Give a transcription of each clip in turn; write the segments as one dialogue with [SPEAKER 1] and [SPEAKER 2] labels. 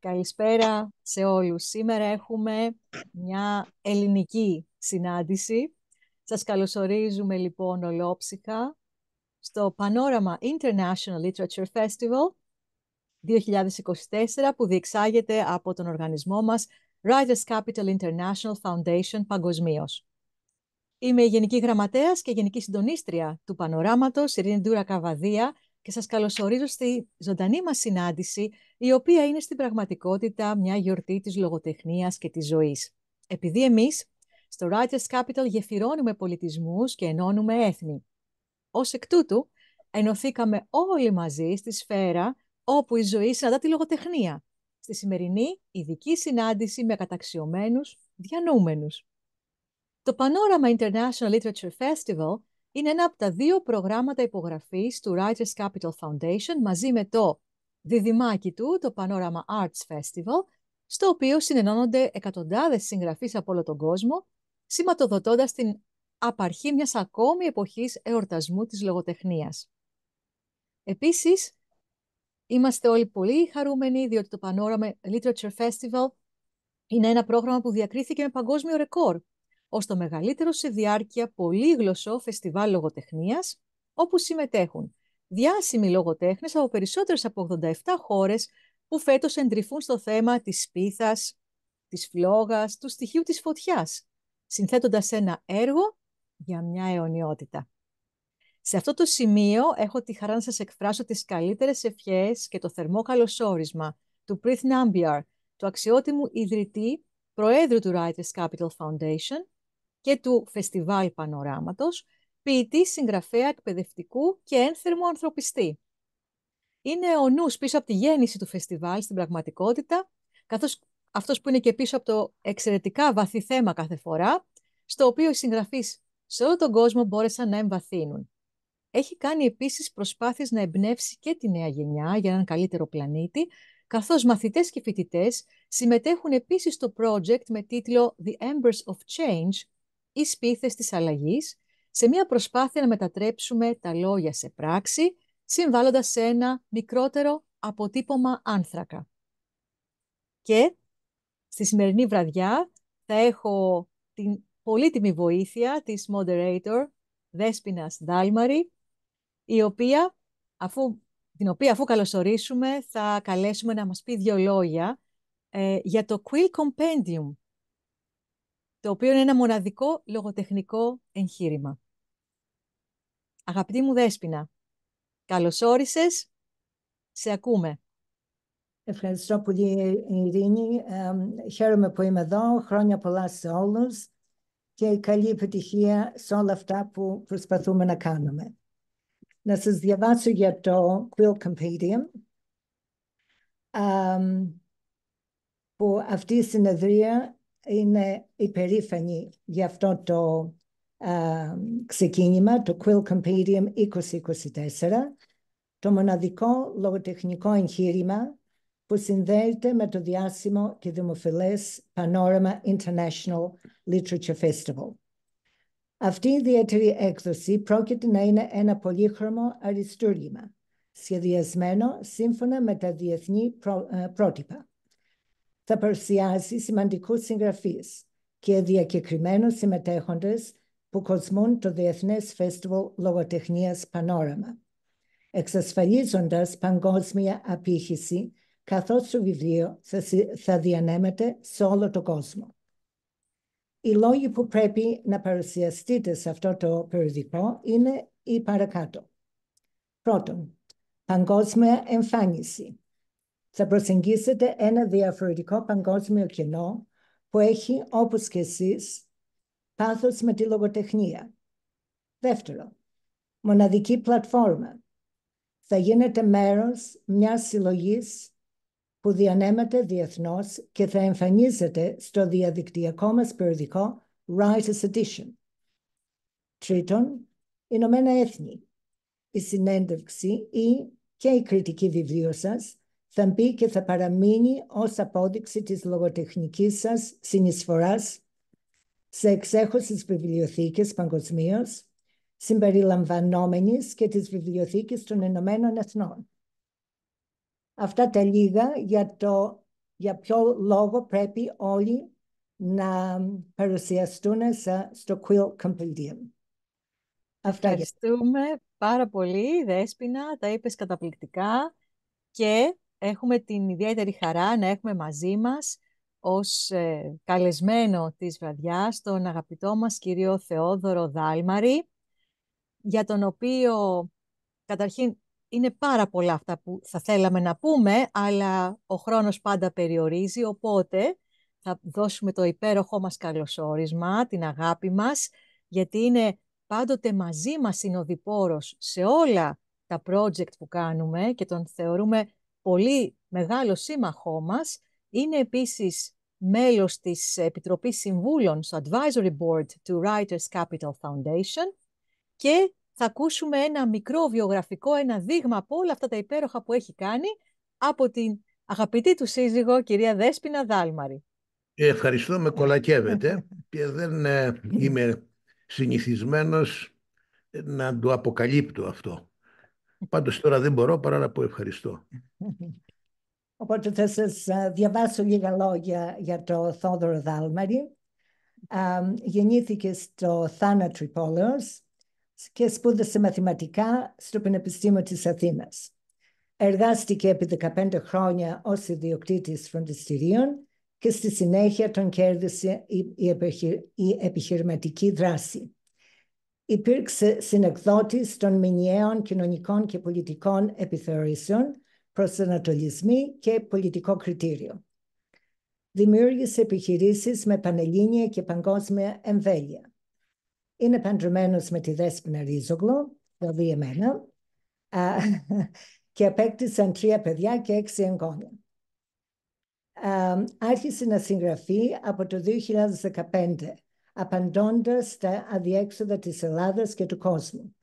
[SPEAKER 1] Καλησπέρα σε όλους. Σήμερα έχουμε μια ελληνική συνάντηση. Σας καλωσορίζουμε λοιπόν ολόψυχα στο Πανόραμα International Literature Festival 2024 που διεξάγεται από τον οργανισμό μας Writers Capital International Foundation παγκοσμίως. Είμαι η Γενική Γραμματέας και Γενική Συντονίστρια του Πανοράματος, Ειρήνη Ντούρα Καβαδία, και σας καλωσορίζω στη ζωντανή μας συνάντηση, η οποία είναι στην πραγματικότητα μια γιορτή της λογοτεχνίας και της ζωής. Επειδή εμείς στο Writers Capital γεφυρώνουμε πολιτισμούς και ενώνουμε έθνη. Ως εκ τούτου, ενωθήκαμε όλοι μαζί στη σφαίρα όπου η ζωή συναντά τη λογοτεχνία, στη σημερινή ειδική συνάντηση με καταξιωμένους διανοούμενους. Το Panorama International Literature Festival είναι ένα από τα δύο προγράμματα υπογραφής του Writers Capital Foundation μαζί με το διδυμάκι του, το Panorama Arts Festival, στο οποίο συνενώνονται εκατοντάδες συγγραφείς από όλο τον κόσμο, σηματοδοτώντας την απαρχή μιας ακόμη εποχής εορτασμού της λογοτεχνίας. Επίσης, είμαστε όλοι πολύ χαρούμενοι, διότι το Panorama Literature Festival είναι ένα πρόγραμμα που διακρίθηκε με παγκόσμιο ρεκόρ ως το μεγαλύτερο σε διάρκεια πολύγλωσσο φεστιβάλ λογοτεχνίας, όπου συμμετέχουν διάσημοι λογοτέχνες από περισσότερες από 87 χώρες που φέτος εντρυφούν στο θέμα της σπίθας, της φλόγας, του στοιχείου της φωτιάς, συνθέτοντας ένα έργο για μια αιωνιότητα. Σε αυτό το σημείο έχω τη χαρά να σας εκφράσω τις καλύτερες ευχές και το θερμό καλωσόρισμα του Prith Nambiar, του αξιότιμου ιδρυτή, προέδρου του Writers Capital Foundation, και του Φεστιβάλ Πανοράματος, ποιητή, συγγραφέα, εκπαιδευτικού και ένθερμο ανθρωπιστή. Είναι ο νους πίσω από τη γέννηση του φεστιβάλ στην πραγματικότητα, καθώς αυτός που είναι και πίσω από το εξαιρετικά βαθύ θέμα κάθε φορά, στο οποίο οι συγγραφείς σε όλο τον κόσμο μπόρεσαν να εμβαθύνουν. Έχει κάνει επίσης προσπάθειες να εμπνεύσει και τη νέα γενιά για έναν καλύτερο πλανήτη, καθώς μαθητές και φοιτητές συμμετέχουν επίσης στο project με τίτλο «The Embers of Change», ή σπίθες της αλλαγής σε μια προσπάθεια να μετατρέψουμε τα λόγια σε πράξη, συμβάλλοντας σε ένα μικρότερο αποτύπωμα άνθρακα. Και στη σημερινή βραδιά θα έχω την πολύτιμη βοήθεια της moderator Δέσποινας Δάλμαρη, η οποία, αφού, την οποία αφού καλωσορίσουμε θα καλέσουμε να μας πει δύο λόγια ε, για το Quill Compendium, το οποίο είναι ένα μοναδικό λογοτεχνικό εγχείρημα. Αγαπητή μου Δέσποινα, καλώς όρισες, σε ακούμε.
[SPEAKER 2] Ευχαριστώ πολύ Ειρήνη. χαίρομαι που είμαι εδώ. Χρόνια πολλά σε όλους και καλή επιτυχία σε όλα αυτά που προσπαθούμε να κάνουμε. Να σας διαβάσω για το Quill Compendium που αυτή η συνεδρία είναι υπερήφανη για αυτό το ξεκίνημα, το Quill Compendium 2024, το μοναδικό λογοτεχνικό εγχείρημα που συνδέεται με το διάσημο και δημοφιλές Panorama International Literature Festival. Αυτή η ιδιαίτερη έκδοση πρόκειται να είναι ένα πολύχρωμο αριστούργημα, σχεδιασμένο σύμφωνα με τα διεθνή ε, πρότυπα θα παρουσιάσει σημαντικούς συγγραφείς και διακεκριμένους συμμετέχοντες που κοσμούν το Διεθνές Φεστιβάλ Λογοτεχνίας Πανόραμα, εξασφαλίζοντας παγκόσμια απήχηση, καθώς το βιβλίο θα διανέμεται σε όλο τον κόσμο. Οι λόγοι που πρέπει να παρουσιαστείτε σε αυτό το περιοδικό είναι οι παρακάτω. Πρώτον, παγκόσμια εμφάνιση. Θα προσεγγίσετε ένα διαφορετικό παγκόσμιο κοινό που έχει, όπως και εσείς, πάθος με τη λογοτεχνία. Δεύτερο, μοναδική πλατφόρμα. Θα γίνετε μέρος μιας συλλογής που διανέμεται διεθνώς και θα εμφανίζεται στο διαδικτυακό μας περιοδικό Writers Edition. Τρίτον, Ηνωμένα Έθνη. Η συνέντευξη ή και η κριτική βιβλίο σας θα μπει και θα παραμείνει ως απόδειξη της λογοτεχνικής σας συνεισφοράς σε εξέχουσες βιβλιοθήκες παγκοσμίως, συμπεριλαμβανόμενης και της Βιβλιοθήκης των Ηνωμένων Εθνών. Αυτά τα λίγα για το για ποιο λόγο πρέπει όλοι να παρουσιαστούν στο Quill Compendium. Αυτά
[SPEAKER 1] Ευχαριστούμε πάρα πολύ, Δέσποινα, τα είπες καταπληκτικά και έχουμε την ιδιαίτερη χαρά να έχουμε μαζί μας ως ε, καλεσμένο της βραδιάς τον αγαπητό μας κύριο Θεόδωρο Δάλμαρη, για τον οποίο καταρχήν είναι πάρα πολλά αυτά που θα θέλαμε να πούμε, αλλά ο χρόνος πάντα περιορίζει, οπότε θα δώσουμε το υπέροχό μας καλωσόρισμα, την αγάπη μας, γιατί είναι πάντοτε μαζί μας συνοδοιπόρος σε όλα τα project που κάνουμε και τον θεωρούμε πολύ μεγάλο σύμμαχό μας, είναι επίσης μέλος της Επιτροπής Συμβούλων στο Advisory Board του Writers Capital Foundation και θα ακούσουμε ένα μικρό βιογραφικό, ένα δείγμα από όλα αυτά τα υπέροχα που έχει κάνει από την αγαπητή του σύζυγο, κυρία Δέσποινα Δάλμαρη.
[SPEAKER 3] Ε, Ευχαριστώ, με κολακεύετε και δεν ε, είμαι συνηθισμένος να το αποκαλύπτω αυτό. Πάντως τώρα δεν μπορώ παρά να πω ευχαριστώ.
[SPEAKER 2] Οπότε θα σας ε, διαβάσω λίγα λόγια για το Θόδωρο Δάλμαρη. Ε, γεννήθηκε στο Θάνα Πόλεως και σπούδασε μαθηματικά στο Πανεπιστήμιο της Αθήνας. Εργάστηκε επί 15 χρόνια ως ιδιοκτήτης φροντιστηρίων και στη συνέχεια τον κέρδισε η επιχειρηματική δράση υπήρξε συνεκδότης των μηνιαίων κοινωνικών και πολιτικών επιθεωρήσεων, προσανατολισμοί και πολιτικό κριτήριο. Δημιούργησε επιχειρήσεις με πανελλήνια και παγκόσμια εμβέλεια. Είναι παντρεμένος με τη Δέσποινα Ρίζογλου, δηλαδή εμένα, και απέκτησαν τρία παιδιά και έξι εγγόνια. Άρχισε να συγγραφεί από το 2015 απαντώντας τα αδιέξοδα της Ελλάδας και του κόσμου.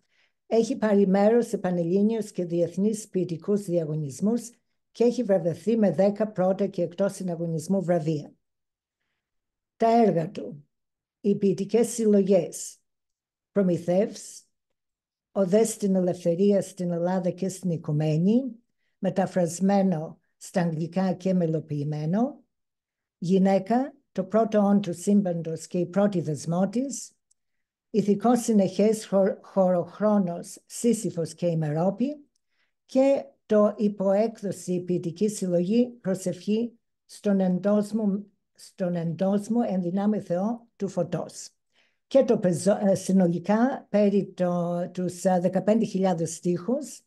[SPEAKER 2] Έχει πάρει μέρος σε πανελλήνιους και διεθνείς ποιητικούς διαγωνισμούς και έχει βραβευθεί με δέκα πρώτα και εκτός συναγωνισμού βραβεία. Τα έργα του. Οι ποιητικές συλλογές. Προμηθεύς. Οδές στην Ελευθερία στην Ελλάδα και στην Οικουμένη. Μεταφρασμένο στα αγγλικά και μελοποιημένο. Γυναίκα το πρώτο όν του σύμπαντος και η πρώτη δεσμότης, ηθικός συνεχές χωροχρόνος Σύσυφος και ημερόπη και το υποέκδοση ποιητική συλλογή προσευχή στον μου, μου μου Θεό του φωτός. Και το ε, συνολικά περί το, τους 15.000 ε, στίχους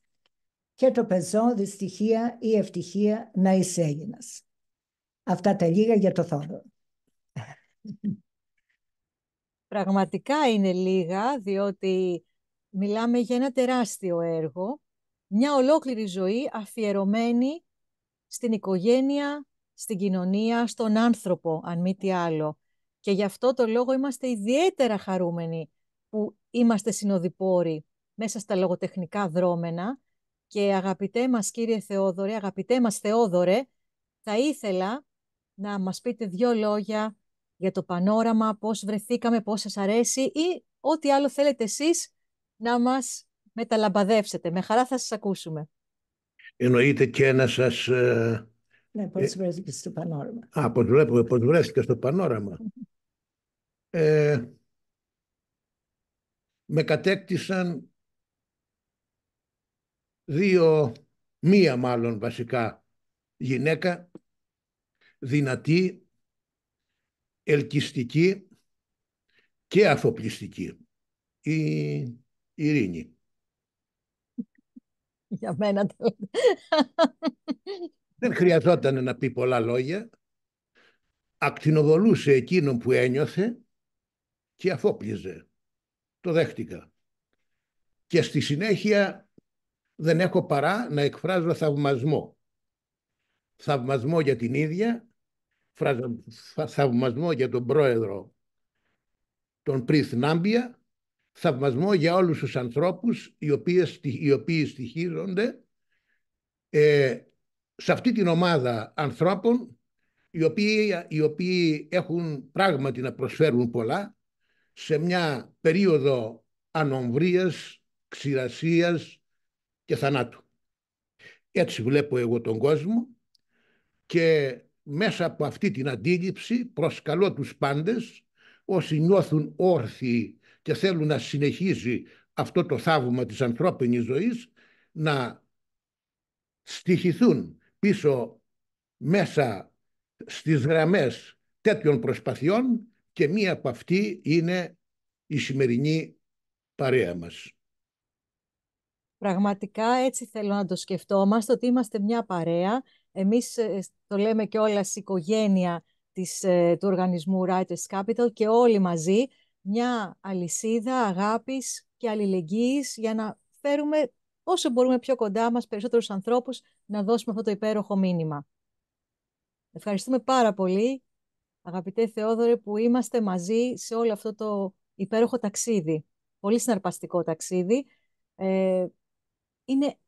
[SPEAKER 2] και το πεζό δυστυχία ή ευτυχία να είσαι Έλληνας. Αυτά τα λίγα για το Θόδωρο.
[SPEAKER 1] Πραγματικά είναι λίγα, διότι μιλάμε για ένα τεράστιο έργο, μια ολόκληρη ζωή αφιερωμένη στην οικογένεια, στην κοινωνία, στον άνθρωπο, αν μη τι άλλο. Και γι' αυτό το λόγο είμαστε ιδιαίτερα χαρούμενοι που είμαστε συνοδοιπόροι μέσα στα λογοτεχνικά δρόμενα. Και αγαπητέ μας κύριε Θεόδωρε, αγαπητέ μας Θεόδωρε, θα ήθελα να μας πείτε δύο λόγια για το πανόραμα, πώς βρεθήκαμε, πώς σας αρέσει ή ό,τι άλλο θέλετε εσείς να μας μεταλαμπαδεύσετε. Με χαρά θα σας
[SPEAKER 2] ακούσουμε.
[SPEAKER 3] Εννοείται και να σας... Ε, ναι, ε, πώς
[SPEAKER 2] βρέθηκε στο πανόραμα.
[SPEAKER 3] Α, πώς, βλέπουμε, πώς βρέθηκε στο πανόραμα. Ε, με κατέκτησαν δύο, μία μάλλον βασικά γυναίκα, δυνατή, ελκυστική και αφοπλιστική η ειρήνη.
[SPEAKER 1] Για μένα το...
[SPEAKER 3] Δεν χρειαζόταν να πει πολλά λόγια. Ακτινοβολούσε εκείνον που ένιωθε και αφόπλιζε. Το δέχτηκα. Και στη συνέχεια δεν έχω παρά να εκφράζω θαυμασμό. Θαυμασμό για την ίδια θαυμασμό για τον πρόεδρο τον Πριθ Νάμπια, θαυμασμό για όλους τους ανθρώπους οι οποίοι, οι οποίοι στοιχίζονται ε, σε αυτή την ομάδα ανθρώπων οι οποίοι, οι οποίοι έχουν πράγματι να προσφέρουν πολλά σε μια περίοδο ανομβρίας, ξηρασίας και θανάτου. Έτσι βλέπω εγώ τον κόσμο και μέσα από αυτή την αντίληψη προσκαλώ τους πάντες όσοι νιώθουν όρθιοι και θέλουν να συνεχίζει αυτό το θαύμα της ανθρώπινης ζωής να στοιχηθούν πίσω μέσα στις γραμμές τέτοιων προσπαθειών και μία από αυτή είναι η σημερινή παρέα μας.
[SPEAKER 1] Πραγματικά έτσι θέλω να το σκεφτόμαστε, ότι είμαστε μια παρέα εμείς ε, το λέμε και όλα οικογένεια της, ε, του οργανισμού Writers Capital και όλοι μαζί μια αλυσίδα αγάπης και αλληλεγγύης για να φέρουμε όσο μπορούμε πιο κοντά μας περισσότερους ανθρώπους να δώσουμε αυτό το υπέροχο μήνυμα. Ευχαριστούμε πάρα πολύ, αγαπητέ Θεόδωρε, που είμαστε μαζί σε όλο αυτό το υπέροχο ταξίδι. Πολύ συναρπαστικό ταξίδι. Ε, είναι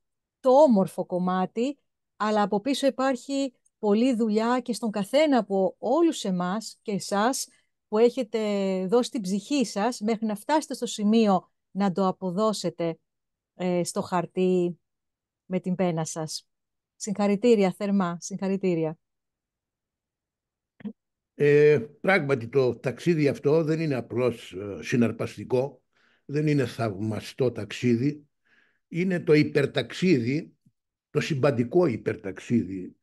[SPEAKER 1] το όμορφο κομμάτι αλλά από πίσω υπάρχει πολλή δουλειά και στον καθένα από όλους εμάς και εσάς που έχετε δώσει την ψυχή σας μέχρι να φτάσετε στο σημείο να το αποδώσετε ε, στο χαρτί με την πένα σας. Συγχαρητήρια θερμά, συγχαρητήρια.
[SPEAKER 3] Ε, πράγματι το ταξίδι αυτό δεν είναι απλώς ε, συναρπαστικό, δεν είναι θαυμαστό ταξίδι, είναι το υπερταξίδι το συμπαντικό υπερταξίδι.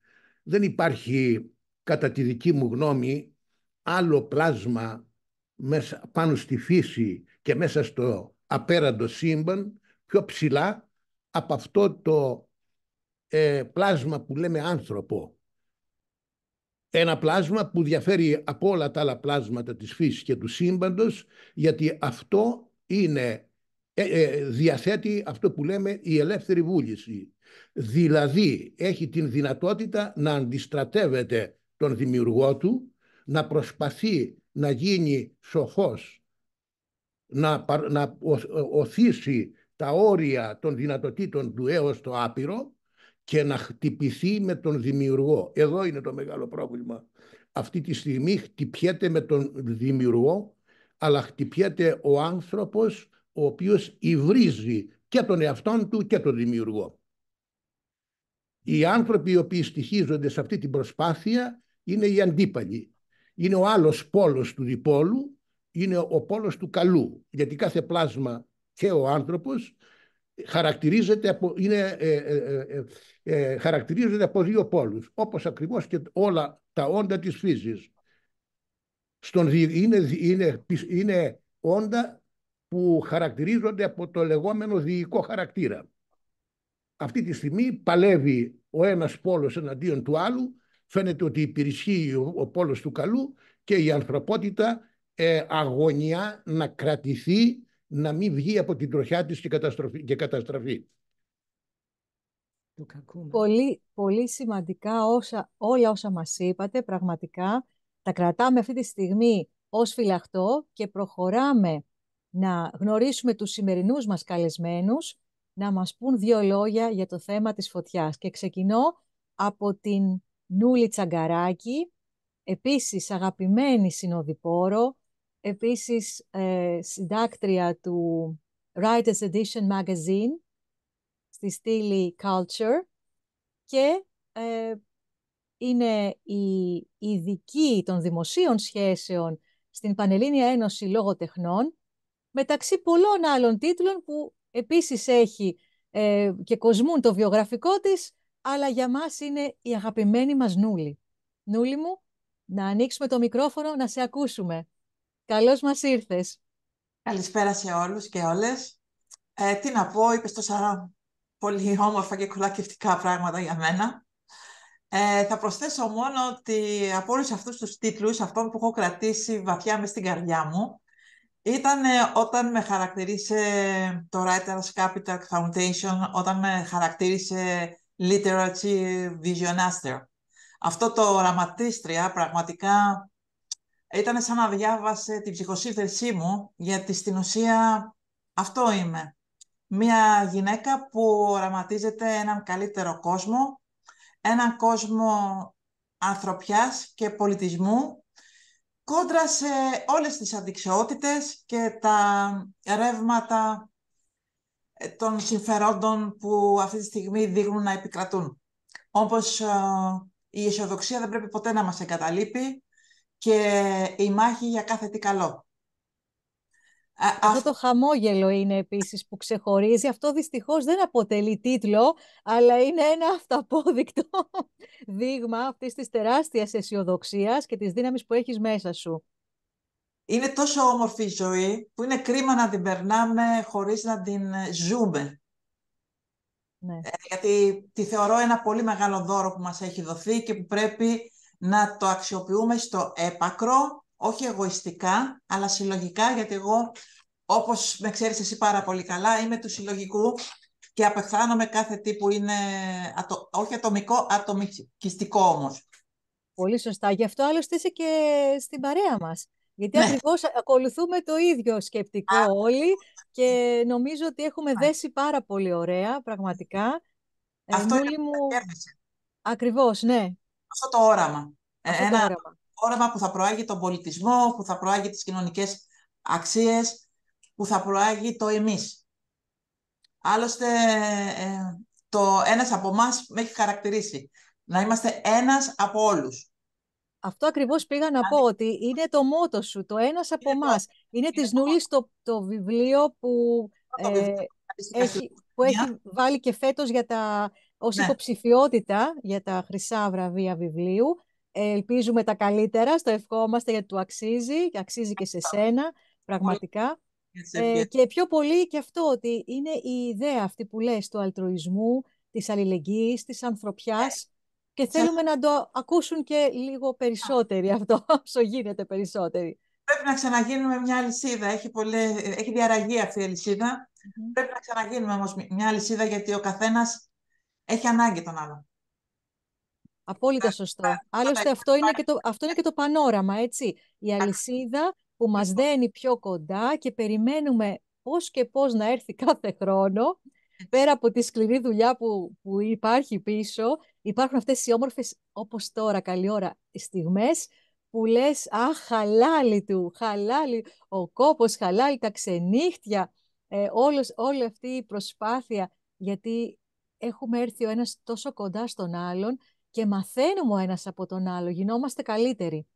[SPEAKER 3] Δεν υπάρχει, κατά τη δική μου γνώμη, άλλο πλάσμα μέσα, πάνω στη φύση και μέσα στο απέραντο σύμπαν πιο ψηλά από αυτό το ε, πλάσμα που λέμε άνθρωπο. Ένα πλάσμα που διαφέρει από όλα τα άλλα πλάσματα της φύσης και του σύμπαντος γιατί αυτό είναι ε, ε, διαθέτει αυτό που λέμε η ελεύθερη βούληση. Δηλαδή έχει την δυνατότητα να αντιστρατεύεται τον δημιουργό του, να προσπαθεί να γίνει σοχός, να, να οθήσει τα όρια των δυνατοτήτων του έως το άπειρο και να χτυπηθεί με τον δημιουργό. Εδώ είναι το μεγάλο πρόβλημα. Αυτή τη στιγμή χτυπιέται με τον δημιουργό, αλλά χτυπιέται ο άνθρωπος ο οποίος υβρίζει και τον εαυτόν του και τον δημιουργό. Οι άνθρωποι οι οποίοι στοιχίζονται σε αυτή την προσπάθεια είναι οι αντίπαλοι. Είναι ο άλλος πόλος του διπόλου, είναι ο πόλος του καλού. Γιατί κάθε πλάσμα και ο άνθρωπος χαρακτηρίζεται από, είναι, ε, ε, ε, χαρακτηρίζεται από δύο πόλους, όπως ακριβώς και όλα τα όντα της φύσης. Στον, είναι, είναι, είναι όντα που χαρακτηρίζονται από το λεγόμενο διοικό χαρακτήρα. Αυτή τη στιγμή παλεύει ο ένας πόλος εναντίον του άλλου, φαίνεται ότι υπηρεσχύει ο πόλος του καλού και η ανθρωπότητα ε, αγωνιά να κρατηθεί, να μην βγει από την τροχιά της και, καταστροφή, και καταστραφεί.
[SPEAKER 1] Πολύ, πολύ σημαντικά όσα, όλα όσα μας είπατε, πραγματικά τα κρατάμε αυτή τη στιγμή ως φυλαχτό και προχωράμε να γνωρίσουμε τους σημερινούς μας καλεσμένους να μας πούν δύο λόγια για το θέμα της φωτιάς. Και ξεκινώ από την Νούλη Τσαγκαράκη, επίσης αγαπημένη συνοδοιπόρο, επίσης ε, συντάκτρια του Writers Edition Magazine στη στήλη Culture και ε, είναι η ειδική των δημοσίων σχέσεων στην Πανελλήνια Ένωση Λόγω Τεχνών μεταξύ πολλών άλλων τίτλων που επίσης έχει ε, και κοσμούν το βιογραφικό της, αλλά για μας είναι η αγαπημένη μας Νούλη. Νούλη μου, να ανοίξουμε το μικρόφωνο, να σε ακούσουμε. Καλώς μας
[SPEAKER 4] ήρθες. Καλησπέρα σε όλους και όλες. Ε, τι να πω, είπες τόσα πολύ όμορφα και κολακευτικά πράγματα για μένα. Ε, θα προσθέσω μόνο ότι από όλους αυτούς τους τίτλους, αυτόν που έχω κρατήσει βαθιά μες στην καρδιά μου, ήταν όταν με χαρακτηρίσε το Writers Capital Foundation, όταν με χαρακτήρισε Literature Visionaster. Αυτό το οραματίστρια πραγματικά ήταν σαν να διάβασε την ψυχοσύνθεσή μου, γιατί στην ουσία αυτό είμαι. Μια γυναίκα που οραματίζεται έναν καλύτερο κόσμο, έναν κόσμο ανθρωπιάς και πολιτισμού, κόντρα σε όλες τις αδειξιότητες και τα ρεύματα ε, των συμφερόντων που αυτή τη στιγμή δείχνουν να επικρατούν. Όπως ε, η αισιοδοξία δεν πρέπει ποτέ να μας εγκαταλείπει και η μάχη για κάθε τι καλό.
[SPEAKER 1] Αυτό το χαμόγελο είναι επίσης που ξεχωρίζει. Αυτό δυστυχώς δεν αποτελεί τίτλο, αλλά είναι ένα αυταπόδεικτο δείγμα αυτής της τεράστιας αισιοδοξίας και της δύναμης που
[SPEAKER 4] έχεις μέσα σου. Είναι τόσο όμορφη η ζωή που είναι κρίμα να την περνάμε χωρίς να την ε, ζούμε. Ναι. Ε, γιατί τη θεωρώ ένα πολύ μεγάλο δώρο που μας έχει δοθεί και που πρέπει να το αξιοποιούμε στο έπακρο όχι εγωιστικά, αλλά συλλογικά, γιατί εγώ, όπως με ξέρεις εσύ πάρα πολύ καλά, είμαι του συλλογικού και απεχθάνομαι κάθε τι που είναι, ατο... όχι ατομικό, ατομικιστικό όμως.
[SPEAKER 1] Πολύ σωστά. Γι' αυτό άλλωστε είσαι και στην παρέα μας. Γιατί ναι. ακριβώς ακολουθούμε το ίδιο σκεπτικό όλοι και νομίζω ότι έχουμε δέσει πάρα πολύ ωραία, πραγματικά. Ε, αυτό ε, είναι μου... Ακριβώς, ναι.
[SPEAKER 4] Αυτό το όραμα. Ε, αυτό το όραμα όραμα που θα προάγει τον πολιτισμό, που θα προάγει τις κοινωνικές αξίες, που θα προάγει το εμείς. Άλλωστε, ε, το ένας από εμάς με έχει χαρακτηρίσει. Να είμαστε ένας από όλους.
[SPEAKER 1] Αυτό ακριβώς πήγα να πω, ότι είναι το μότο σου, το ένας από εμάς. Είναι, της το... Νούλης το, βιβλίο που, ε, έχει, έχει βάλει και φέτος για τα, ως ναι. υποψηφιότητα για τα χρυσά βραβεία βιβλίου Ελπίζουμε τα καλύτερα, στο ευχόμαστε γιατί του αξίζει και αξίζει και σε σένα, πραγματικά. Ε, και πιο πολύ και αυτό ότι είναι η ιδέα αυτή που λες του αλτροισμού, της αλληλεγγύης, της ανθρωπιάς ναι. και θέλουμε να το ακούσουν και λίγο περισσότεροι αυτό, ναι. όσο γίνεται περισσότεροι.
[SPEAKER 4] Πρέπει να ξαναγίνουμε μια αλυσίδα. Έχει, πολλέ... Έχει διαραγεί αυτή η αλυσιδα Πρέπει να ξαναγίνουμε όμως μια αλυσίδα γιατί ο καθένας έχει ανάγκη τον άλλον. Απόλυτα σωστό.
[SPEAKER 1] Άλλωστε αυτό είναι, και το, αυτό είναι και το πανόραμα, έτσι. Η αλυσίδα που μας λοιπόν. δένει πιο κοντά και περιμένουμε πώς και πώς να έρθει κάθε χρόνο, πέρα από τη σκληρή δουλειά που, που υπάρχει πίσω, υπάρχουν αυτές οι όμορφες, όπως τώρα, καλή ώρα, στιγμές που λες, α, χαλάλι του, χαλάλι ο κόπος, χαλάλι τα ξενύχτια, ε, όλος, όλη αυτή η προσπάθεια, γιατί έχουμε έρθει ο ένας τόσο κοντά στον άλλον και μαθαίνουμε ο ένας από τον άλλο, γινόμαστε καλύτεροι.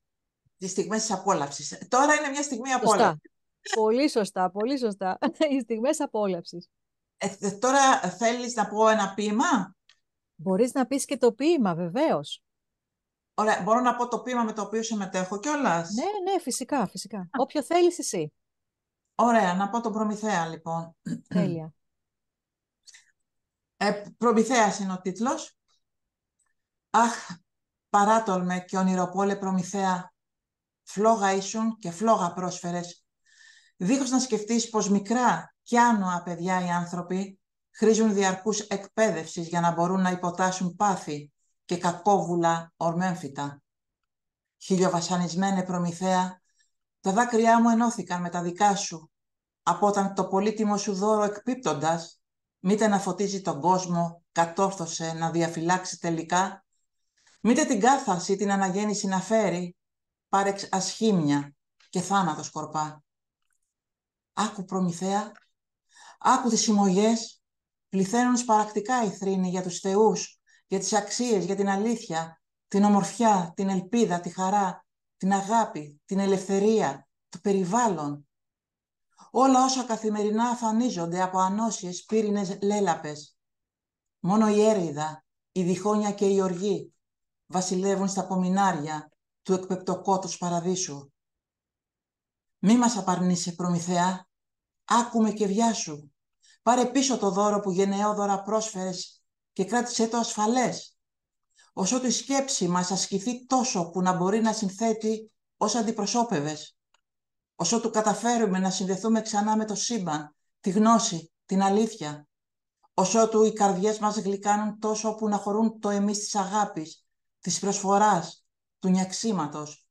[SPEAKER 4] Τις στιγμές της απόλαυσης. Τώρα είναι μια στιγμή απόλαυσης.
[SPEAKER 1] πολύ σωστά, πολύ σωστά. Οι στιγμές απόλαυσης. Ε, τώρα θέλεις να πω ένα ποίημα. Μπορείς να πεις και το ποίημα, βεβαίως.
[SPEAKER 4] Ωραία, μπορώ να πω το ποίημα με το οποίο συμμετέχω κιόλας.
[SPEAKER 1] Ναι, ναι, φυσικά, φυσικά. Όποιο θέλεις εσύ.
[SPEAKER 4] Ωραία, να πω τον Προμηθέα, λοιπόν. Τέλεια. Ε, Προμηθέας είναι ο τίτλος. Αχ, παράτολμε και ονειροπόλε Προμηθέα, φλόγα ήσουν και φλόγα πρόσφερες. Δίχως να σκεφτείς πως μικρά και άνοα παιδιά οι άνθρωποι χρήζουν διαρκούς εκπαίδευσης για να μπορούν να υποτάσσουν πάθη και κακόβουλα ορμέμφυτα. Χιλιοβασανισμένε Προμηθέα, τα δάκρυά μου ενώθηκαν με τα δικά σου, από όταν το πολύτιμο σου δώρο εκπίπτοντας, μήτε να φωτίζει τον κόσμο, κατόρθωσε να διαφυλάξει τελικά Μήτε την κάθαση την αναγέννηση να φέρει, πάρεξ ασχήμια και θάνατο σκορπά. Άκου προμηθέα, άκου τις συμμογές, πληθαίνουν σπαρακτικά οι για τους θεούς, για τις αξίες, για την αλήθεια, την ομορφιά, την ελπίδα, τη χαρά, την αγάπη, την ελευθερία, το περιβάλλον. Όλα όσα καθημερινά αφανίζονται από ανώσιες πύρινες λέλαπες. Μόνο η έρηδα, η διχόνια και η οργή βασιλεύουν στα πομινάρια του εκπεπτοκότους παραδείσου. Μη μας απαρνείσαι, Προμηθέα, άκουμε και βιάσου. Πάρε πίσω το δώρο που γενναιόδωρα πρόσφερες και κράτησέ το ασφαλές, Όσο η σκέψη μας ασκηθεί τόσο που να μπορεί να συνθέτει ως αντιπροσώπευες, του καταφέρουμε να συνδεθούμε ξανά με το σύμπαν, τη γνώση, την αλήθεια, του οι καρδιές μας γλυκάνουν τόσο που να χωρούν το εμείς της αγάπης, της προσφοράς, του νιαξίματος.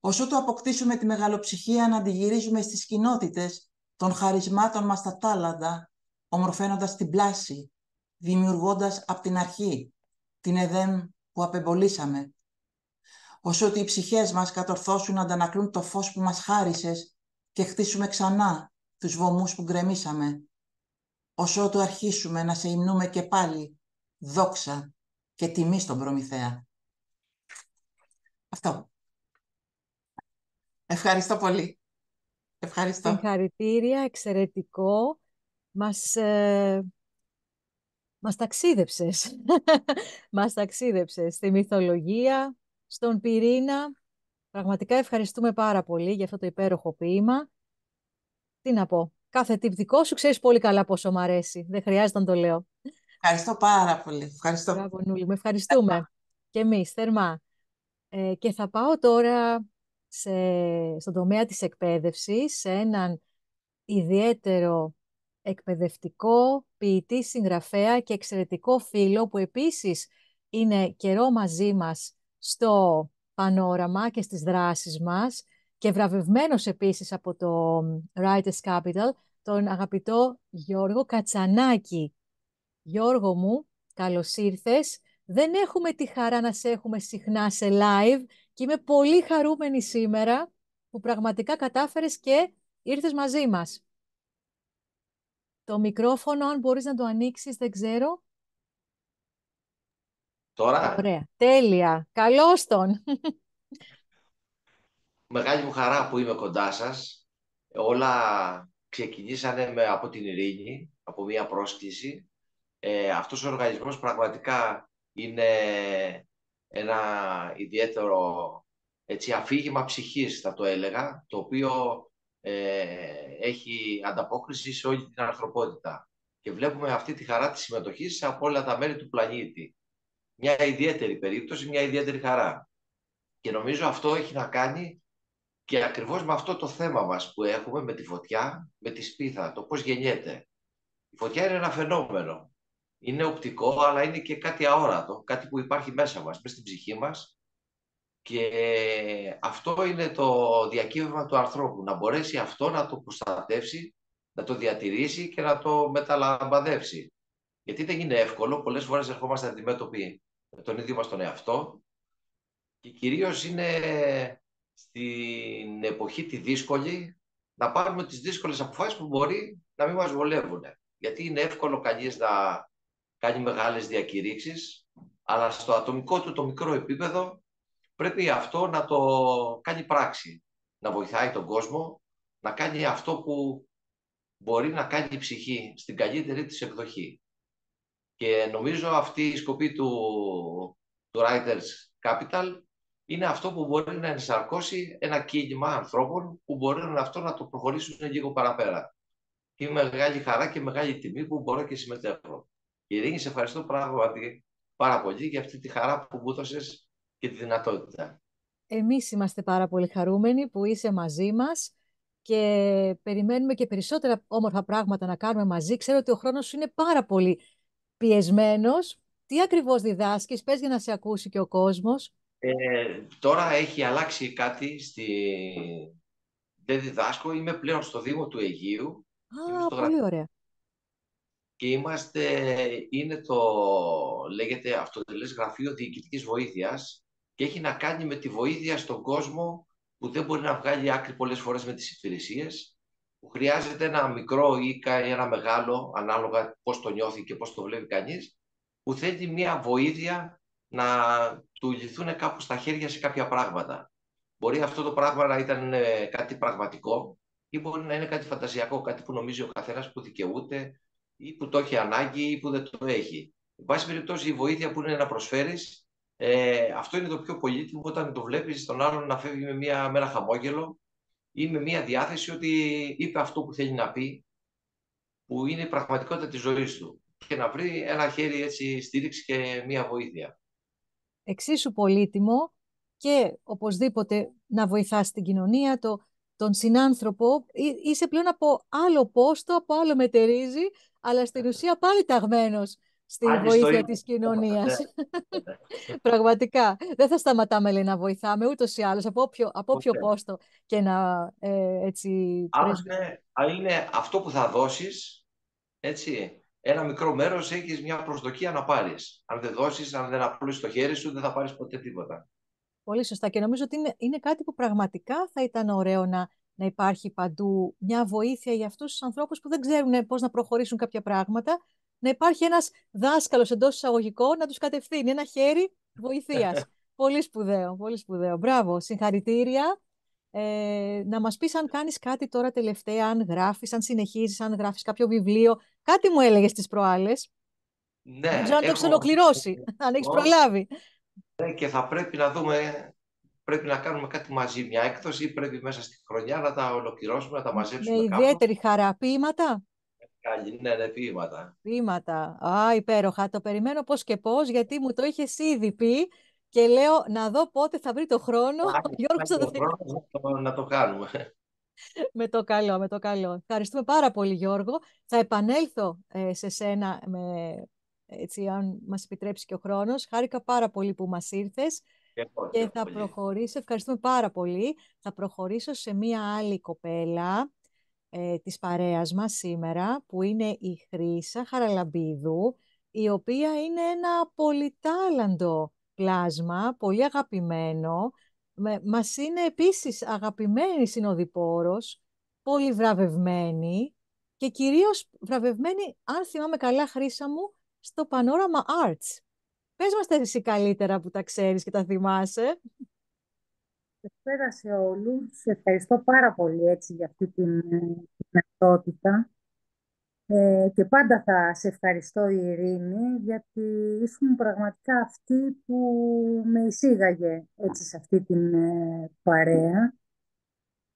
[SPEAKER 4] Όσο το αποκτήσουμε τη μεγαλοψυχία να αντιγυρίζουμε στις κοινότητες των χαρισμάτων μας τα τάλαντα, ομορφαίνοντας την πλάση, δημιουργώντας από την αρχή την εδέμ που απεμπολίσαμε. Όσο ότι οι ψυχές μας κατορθώσουν να αντανακλούν το φως που μας χάρισες και χτίσουμε ξανά τους βωμούς που γκρεμίσαμε. Όσο το αρχίσουμε να σε υμνούμε και πάλι δόξα και τιμή στον Προμηθέα. Αυτό. Ευχαριστώ πολύ. Ευχαριστώ. Συγχαρητήρια,
[SPEAKER 1] εξαιρετικό. Μας, ε, μας ταξίδεψες. μας ταξίδεψες στη μυθολογία, στον πυρήνα. Πραγματικά ευχαριστούμε πάρα πολύ για αυτό το υπέροχο ποίημα. Τι να πω, κάθε τύπ δικό σου ξέρεις πολύ καλά πόσο μ' αρέσει. Δεν χρειάζεται να το λέω. Ευχαριστώ πάρα πολύ. Ευχαριστώ. ευχαριστούμε. Και εμείς, θερμά. Ε, και θα πάω τώρα σε, στον τομέα της εκπαίδευσης, σε έναν ιδιαίτερο εκπαιδευτικό, ποιητή, συγγραφέα και εξαιρετικό φίλο που επίσης είναι καιρό μαζί μας στο πανόραμα και στις δράσεις μας και βραβευμένος επίσης από το Writers Capital, τον αγαπητό Γιώργο Κατσανάκη. Γιώργο μου, καλώς ήρθες δεν έχουμε τη χαρά να σε έχουμε συχνά σε live και είμαι πολύ χαρούμενη σήμερα που πραγματικά κατάφερες και ήρθες μαζί μας. Το μικρόφωνο, αν μπορείς να το ανοίξεις, δεν ξέρω.
[SPEAKER 5] Τώρα. Ωραία.
[SPEAKER 1] Τέλεια. Καλώς τον.
[SPEAKER 5] Μεγάλη μου χαρά που είμαι κοντά σας. Όλα ξεκινήσανε από την Ειρήνη, από μία πρόσκληση. Ε, αυτός ο οργανισμός πραγματικά είναι ένα ιδιαίτερο έτσι, αφήγημα ψυχής θα το έλεγα, το οποίο ε, έχει ανταπόκριση σε όλη την ανθρωπότητα. Και βλέπουμε αυτή τη χαρά της συμμετοχής από όλα τα μέρη του πλανήτη. Μια ιδιαίτερη περίπτωση, μια ιδιαίτερη χαρά. Και νομίζω αυτό έχει να κάνει και ακριβώς με αυτό το θέμα μας που έχουμε με τη φωτιά, με τη σπίθα, το πώς γεννιέται. Η φωτιά είναι ένα φαινόμενο είναι οπτικό, αλλά είναι και κάτι αόρατο, κάτι που υπάρχει μέσα μας, μέσα στην ψυχή μας. Και αυτό είναι το διακύβευμα του ανθρώπου, να μπορέσει αυτό να το προστατεύσει, να το διατηρήσει και να το μεταλαμπαδεύσει. Γιατί δεν είναι εύκολο, πολλές φορές ερχόμαστε αντιμέτωποι με τον ίδιο μας τον εαυτό και κυρίως είναι στην εποχή τη δύσκολη να πάρουμε τις δύσκολες αποφάσεις που μπορεί να μην μας βολεύουν. Γιατί είναι εύκολο κανείς να κάνει μεγάλες διακηρύξεις, αλλά στο ατομικό του το μικρό επίπεδο πρέπει αυτό να το κάνει πράξη, να βοηθάει τον κόσμο, να κάνει αυτό που μπορεί να κάνει η ψυχή στην καλύτερη της εκδοχή. Και νομίζω αυτή η σκοπή του, του Writers Capital είναι αυτό που μπορεί να ενσαρκώσει ένα κίνημα ανθρώπων που μπορούν αυτό να το προχωρήσουν λίγο παραπέρα. Είναι μεγάλη χαρά και μεγάλη τιμή που μπορώ και συμμετέχω. Ειρήνη, σε ευχαριστώ πράγματι πάρα πολύ για αυτή τη χαρά που μου και τη δυνατότητα.
[SPEAKER 1] Εμείς είμαστε πάρα πολύ χαρούμενοι που είσαι μαζί μας και περιμένουμε και περισσότερα όμορφα πράγματα να κάνουμε μαζί. Ξέρω ότι ο χρόνος σου είναι πάρα πολύ πιεσμένος. Τι ακριβώς διδάσκεις, πες για να σε ακούσει και ο κόσμος.
[SPEAKER 5] Ε, τώρα έχει αλλάξει κάτι στη... Δεν διδάσκω, είμαι πλέον στο Δήμο του Αιγείου. Α, πολύ ωραία και είμαστε, είναι το, λέγεται, αυτοτελές γραφείο διοικητικής βοήθειας και έχει να κάνει με τη βοήθεια στον κόσμο που δεν μπορεί να βγάλει άκρη πολλές φορές με τις υπηρεσίες, που χρειάζεται ένα μικρό ή ένα μεγάλο, ανάλογα πώς το νιώθει και πώς το βλέπει κανείς, που θέλει μια βοήθεια να του λυθούν κάπου στα χέρια σε κάποια πράγματα. Μπορεί αυτό το πράγμα να ήταν ε, κάτι πραγματικό ή μπορεί να είναι κάτι φαντασιακό, κάτι που νομίζει ο καθένας που δικαιούται ή που το έχει ανάγκη ή που δεν το έχει. Εν πάση περιπτώσει, η βοήθεια που είναι να προσφέρεις, ε, αυτό είναι το πιο πολύτιμο όταν το βλέπεις τον άλλον να φεύγει με, μια, με ένα χαμόγελο ή με μια διάθεση ότι είπε αυτό που θέλει να πει, που είναι η πραγματικότητα της ζωής του. Και να βρει ένα χέρι έτσι στήριξη και μια βοήθεια.
[SPEAKER 1] Εξίσου πολύτιμο και οπωσδήποτε να βοηθάς την κοινωνία, το, τον συνάνθρωπο, είσαι πλέον από άλλο πόστο, από άλλο μετερίζει αλλά στην ουσία πάλι ταγμένος στη βοήθεια της κοινωνίας. Ναι, ναι, ναι, πραγματικά. Δεν θα σταματάμε λέει, να βοηθάμε ούτως ή άλλως, από όποιο, από πόστο και να ε, έτσι... Άλλωστε,
[SPEAKER 5] είναι αυτό που θα δώσεις, έτσι, ένα μικρό μέρος έχεις μια προσδοκία να πάρεις. Αν δεν δώσεις, αν δεν απλώσεις το χέρι σου, δεν θα πάρεις ποτέ τίποτα.
[SPEAKER 1] Πολύ σωστά και νομίζω ότι είναι, είναι κάτι που πραγματικά θα ήταν ωραίο να να υπάρχει παντού μια βοήθεια για αυτούς τους ανθρώπους που δεν ξέρουν πώς να προχωρήσουν κάποια πράγματα, να υπάρχει ένας δάσκαλος εντός εισαγωγικών να τους κατευθύνει, ένα χέρι βοηθείας. πολύ σπουδαίο, πολύ σπουδαίο. Μπράβο, συγχαρητήρια. Ε, να μας πεις αν κάνεις κάτι τώρα τελευταία, αν γράφεις, αν συνεχίζεις, αν γράφεις κάποιο βιβλίο. Κάτι μου έλεγες τις προάλλες.
[SPEAKER 5] Ναι, Δεν ξέρω αν το έχεις
[SPEAKER 1] ολοκληρώσει, αν έχεις προλάβει.
[SPEAKER 5] Ναι, και θα πρέπει να δούμε πρέπει να κάνουμε κάτι μαζί, μια έκδοση πρέπει μέσα στη χρονιά να τα ολοκληρώσουμε, να τα μαζέψουμε Με ιδιαίτερη
[SPEAKER 1] χαρά. Ποίηματα?
[SPEAKER 5] Καλή, ναι, ναι, ποίηματα.
[SPEAKER 1] Ποίηματα. Α, υπέροχα. Το περιμένω πώς και πώς, γιατί μου το είχες ήδη πει και λέω να δω πότε θα βρει το χρόνο. Ά,
[SPEAKER 5] Γιώργος, θα το χρόνος να το κάνουμε.
[SPEAKER 1] με το καλό, με το καλό. Ευχαριστούμε πάρα πολύ Γιώργο. Θα επανέλθω ε, σε σένα με, έτσι, αν μας επιτρέψει και ο χρόνος. Χάρηκα πάρα πολύ που μας ήρθες και θα προχωρήσω, ευχαριστούμε πάρα πολύ, θα προχωρήσω σε μία άλλη κοπέλα ε, της παρέας μας σήμερα, που είναι η Χρύσα Χαραλαμπίδου, η οποία είναι ένα πολυτάλαντο πλάσμα, πολύ αγαπημένο. μας είναι επίσης αγαπημένη συνοδοιπόρος, πολύ βραβευμένη και κυρίως βραβευμένη, αν θυμάμαι καλά Χρύσα μου, στο Panorama Arts. Πες μας τα εσύ καλύτερα που τα ξέρεις και τα θυμάσαι.
[SPEAKER 6] Καλησπέρα σε όλους. Ευχαριστώ πάρα πολύ έτσι για αυτή την δυνατότητα. Ε, ε, και πάντα θα σε ευχαριστώ η Ειρήνη γιατί ήσουν πραγματικά αυτή που με εισήγαγε έτσι σε αυτή την ε, παρέα.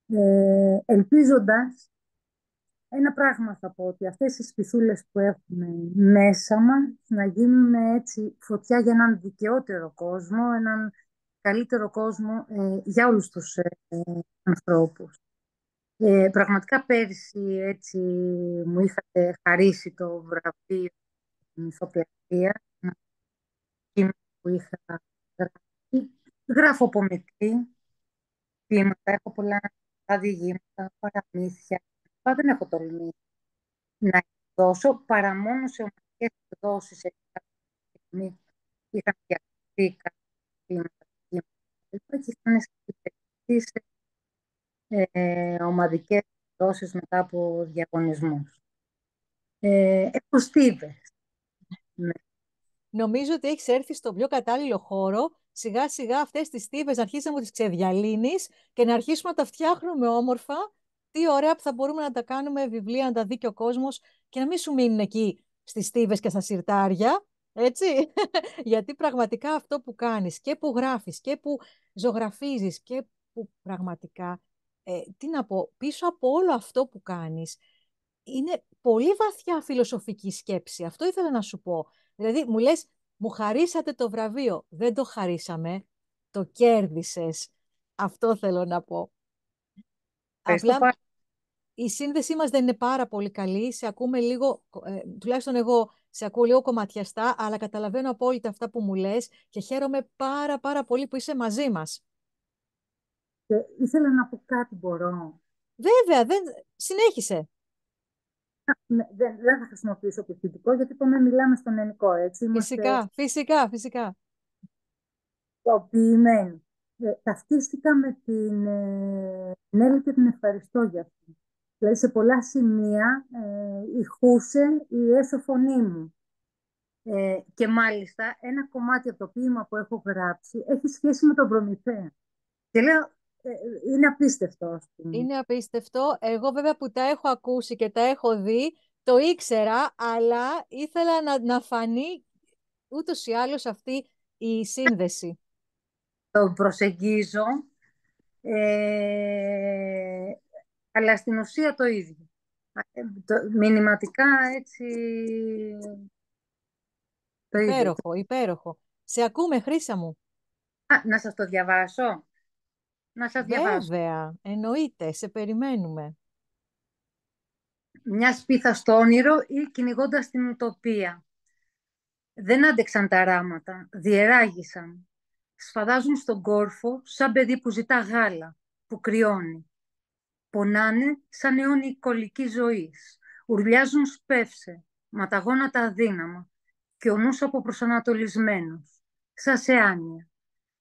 [SPEAKER 6] Ε, ελπίζοντας ένα πράγμα θα πω, ότι αυτές οι σπιθούλες που έχουμε μέσα μας να γίνουν έτσι φωτιά για έναν δικαιότερο κόσμο, έναν καλύτερο κόσμο ε, για όλους τους ε, ανθρώπους. Ε, πραγματικά πέρσι έτσι μου είχατε χαρίσει το βραβείο της που είχα γράψει. Γράφω από μικρή, έχω πολλά αδηγήματα, παραμύθια, δεν έχω τολμήσει να δώσω παρά μόνο σε ομαδικές εκδόσεις σε στιγμή είχαν διακριθεί κάποια κλίματα και ήταν σκεφτεί σε ε, ομαδικές εκδόσεις μετά από διαγωνισμούς. Ε, ναι.
[SPEAKER 1] Νομίζω ότι έχεις έρθει στον πιο κατάλληλο χώρο σιγά σιγά αυτές τις στίβες, να αρχίσουμε να τις και να αρχίσουμε να τα φτιάχνουμε όμορφα τι ωραία που θα μπορούμε να τα κάνουμε βιβλία, να τα δει και ο κόσμος και να μην σου μείνουν εκεί στις στίβες και στα σιρτάρια. Έτσι, γιατί πραγματικά αυτό που κάνεις και που γράφεις και που ζωγραφίζεις και που πραγματικά, ε, τι να πω, πίσω από όλο αυτό που κάνεις, είναι πολύ βαθιά φιλοσοφική σκέψη. Αυτό ήθελα να σου πω. Δηλαδή, μου λες, μου χαρίσατε το βραβείο. Δεν το χαρίσαμε, το κέρδισες. Αυτό θέλω να πω. Απλά η σύνδεσή μας δεν είναι πάρα πολύ καλή. Σε ακούμε λίγο, ε, τουλάχιστον εγώ, σε ακούω λίγο κομματιαστά, αλλά καταλαβαίνω απόλυτα αυτά που μου λες και χαίρομαι πάρα πάρα πολύ που είσαι μαζί μας. Και ε, ήθελα να πω κάτι μπορώ. Βέβαια, δεν... συνέχισε.
[SPEAKER 6] Ναι, δεν, δεν θα χρησιμοποιήσω πληθυντικό, γιατί είπαμε μιλάμε στον ελληνικό, έτσι. Φυσικά,
[SPEAKER 1] φυσικά, φυσικά.
[SPEAKER 6] ποιημένο. Ε, ταυτίστηκα με την ε, και την ευχαριστώ για αυτό. Δηλαδή σε πολλά σημεία ε, ηχούσε η έσω φωνή μου. Ε, και μάλιστα ένα κομμάτι από το ποίημα που έχω γράψει έχει σχέση με τον Προμηθέα. Και λέω, ε, ε, είναι απίστευτο. αυτό. Είναι
[SPEAKER 1] απίστευτο. Εγώ βέβαια που τα έχω ακούσει και τα έχω δει, το ήξερα, αλλά ήθελα να, να φανεί ούτως ή άλλως αυτή η σύνδεση.
[SPEAKER 6] Το προσεγγίζω. Ε, αλλά στην ουσία το ίδιο. Ε, μηνυματικά έτσι το ίδιο. Υπέροχο,
[SPEAKER 1] υπέροχο. Σε ακούμε, χρήσα μου. Α, να σας το διαβάσω. Να σας Βέβαια, διαβάσω. Βέβαια, εννοείται, σε περιμένουμε.
[SPEAKER 6] Μια σπίθα στο όνειρο ή κυνηγώντας την ουτοπία. Δεν άντεξαν τα ράματα, διεράγησαν. Σφαδάζουν στον κόρφο σαν παιδί που ζητά γάλα, που κρυώνει πονάνε σαν αιώνιοι κολλική ζωής. Ουρλιάζουν σπεύσε, μα τα γόνατα αδύναμα και ο νους αποπροσανατολισμένος, σαν σε άνοια.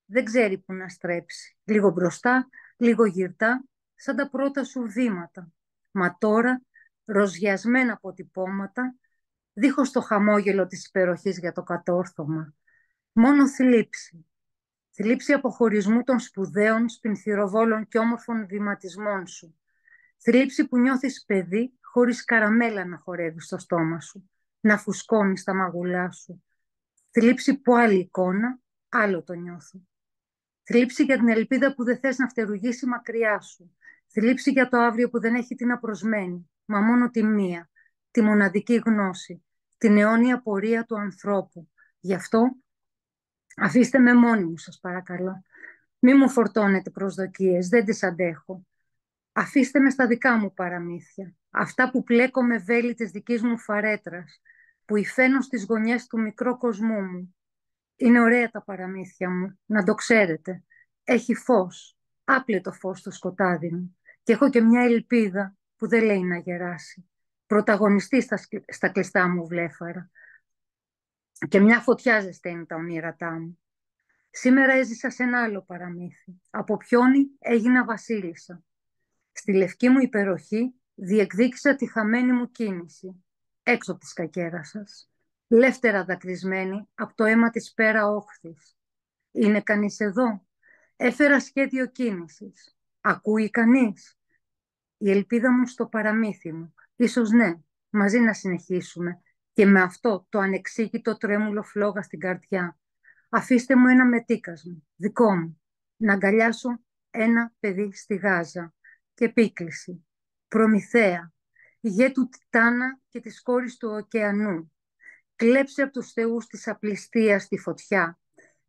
[SPEAKER 6] Δεν ξέρει που να στρέψει, λίγο μπροστά, λίγο γυρτά, σαν τα πρώτα σου βήματα. Μα τώρα, ροζιασμένα αποτυπώματα, δίχως το χαμόγελο της υπεροχής για το κατόρθωμα. Μόνο θλίψη. Θλίψη αποχωρισμού των σπουδαίων, σπινθυροβόλων και όμορφων βηματισμών σου. Θλίψη που νιώθεις παιδί χωρίς καραμέλα να χορεύεις στο στόμα σου, να φουσκώνεις τα μαγουλά σου. Θλίψη που άλλη εικόνα, άλλο το νιώθω. Θλίψη για την ελπίδα που δεν θες να φτερουγήσει μακριά σου. Θλίψη για το αύριο που δεν έχει την απροσμένη, μα μόνο τη μία, τη μοναδική γνώση, την αιώνια πορεία του ανθρώπου. Γι' αυτό αφήστε με μόνη μου σας παρακαλώ. Μη μου φορτώνετε προσδοκίες, δεν τις αντέχω αφήστε με στα δικά μου παραμύθια. Αυτά που πλέκω με βέλη της δικής μου φαρέτρας, που υφαίνω στις γωνιές του μικρό κοσμού μου. Είναι ωραία τα παραμύθια μου, να το ξέρετε. Έχει φως, άπλετο φως στο σκοτάδι μου. Και έχω και μια ελπίδα που δεν λέει να γεράσει. Πρωταγωνιστή στα, στα κλειστά μου βλέφαρα. Και μια φωτιά ζεσταίνει τα ονείρατά μου. Σήμερα έζησα σε ένα άλλο παραμύθι. Από πιόνι έγινα βασίλισσα. Στη λευκή μου υπεροχή διεκδίκησα τη χαμένη μου κίνηση, έξω από τη σκακέρα σας. Λεύτερα δακρυσμένη από το αίμα της πέρα όχθης. Είναι κανείς εδώ. Έφερα σχέδιο κίνησης. Ακούει κανείς. Η ελπίδα μου στο παραμύθι μου. Ίσως ναι, μαζί να συνεχίσουμε. Και με αυτό το ανεξήγητο τρέμουλο φλόγα στην καρδιά. Αφήστε μου ένα μετίκασμα, δικό μου. Να αγκαλιάσω ένα παιδί στη Γάζα και επίκληση. Προμηθέα, γέ του Τιτάνα και της κόρης του ωκεανού. Κλέψε από τους θεούς της απληστίας τη φωτιά.